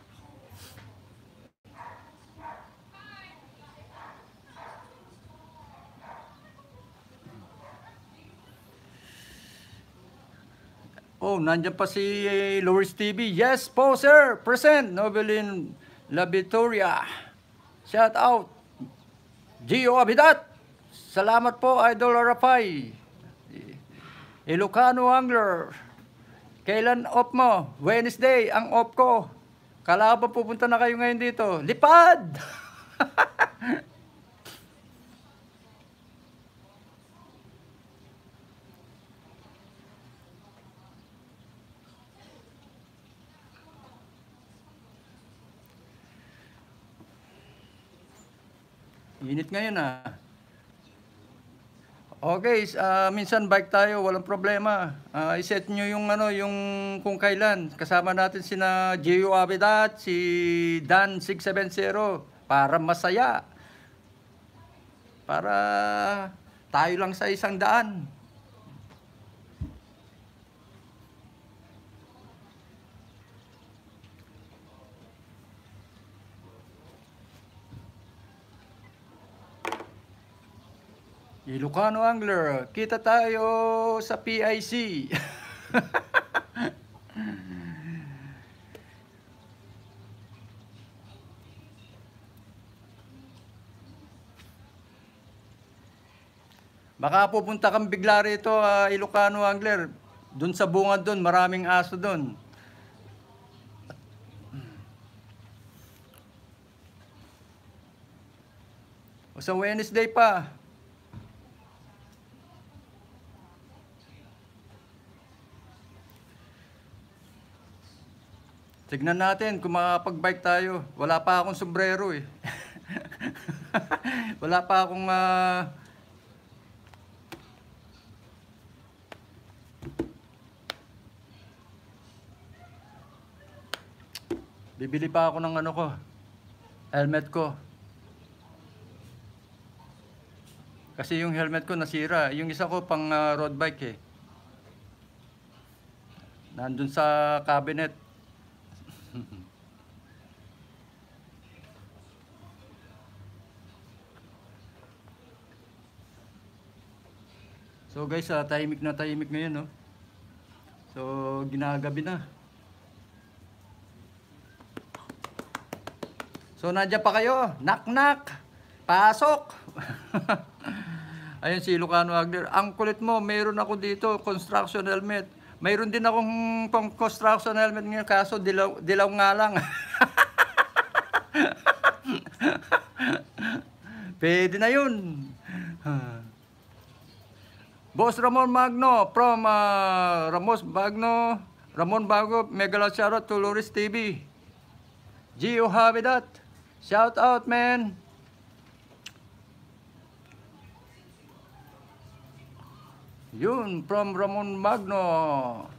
Speaker 1: Oh, nandiyan pa si eh, Loris TV. Yes po, sir. Present. Novelin Labitoria. Shout out. Gio Abidat. Salamat po, Idol Arapay. Ilocano Angler. Kailan off mo? Wednesday, ang off ko. Kalaban pupunta na kayo ngayon dito. Lipad! Init ngayon ah. Okay, uh, minsan bike tayo, walang problema. Uh, iset nyo yung ano, yung kung kailan. Kasama natin sina Gio Abidat, si Dan 670 para masaya. Para tayo lang sa isang daan. Ilocano Angler, kita tayo sa PIC. Baka pupunta kang bigla rito, uh, Ilocano Angler. Doon sa bunga doon, maraming aso doon. O sa Wednesday pa. Tignan natin kung makakapag-bike tayo. Wala pa akong sombrero eh. Wala pa akong... Uh... Bibili pa ako ng ano ko. Helmet ko. Kasi yung helmet ko nasira. Yung isa ko pang uh, road bike eh. Nandun sa cabinet. So guys, uh, tahimik na tahimik ngayon, no? So, ginagabi na. So, nandiyan pa kayo. Knock-knock. Pasok. Ayun si Lucano Agler. Ang kulit mo, mayroon ako dito, construction helmet. Mayroon din akong pang construction helmet ngayon, kaso dilaw, dilaw nga lang. Pwede na yun. Boss Ramon Magno from uh, Ramos Bagno, Ramon Bago, Megala shoutout to Loris TV. Gio Habitat, shout out man. Yun, from Ramon Magno.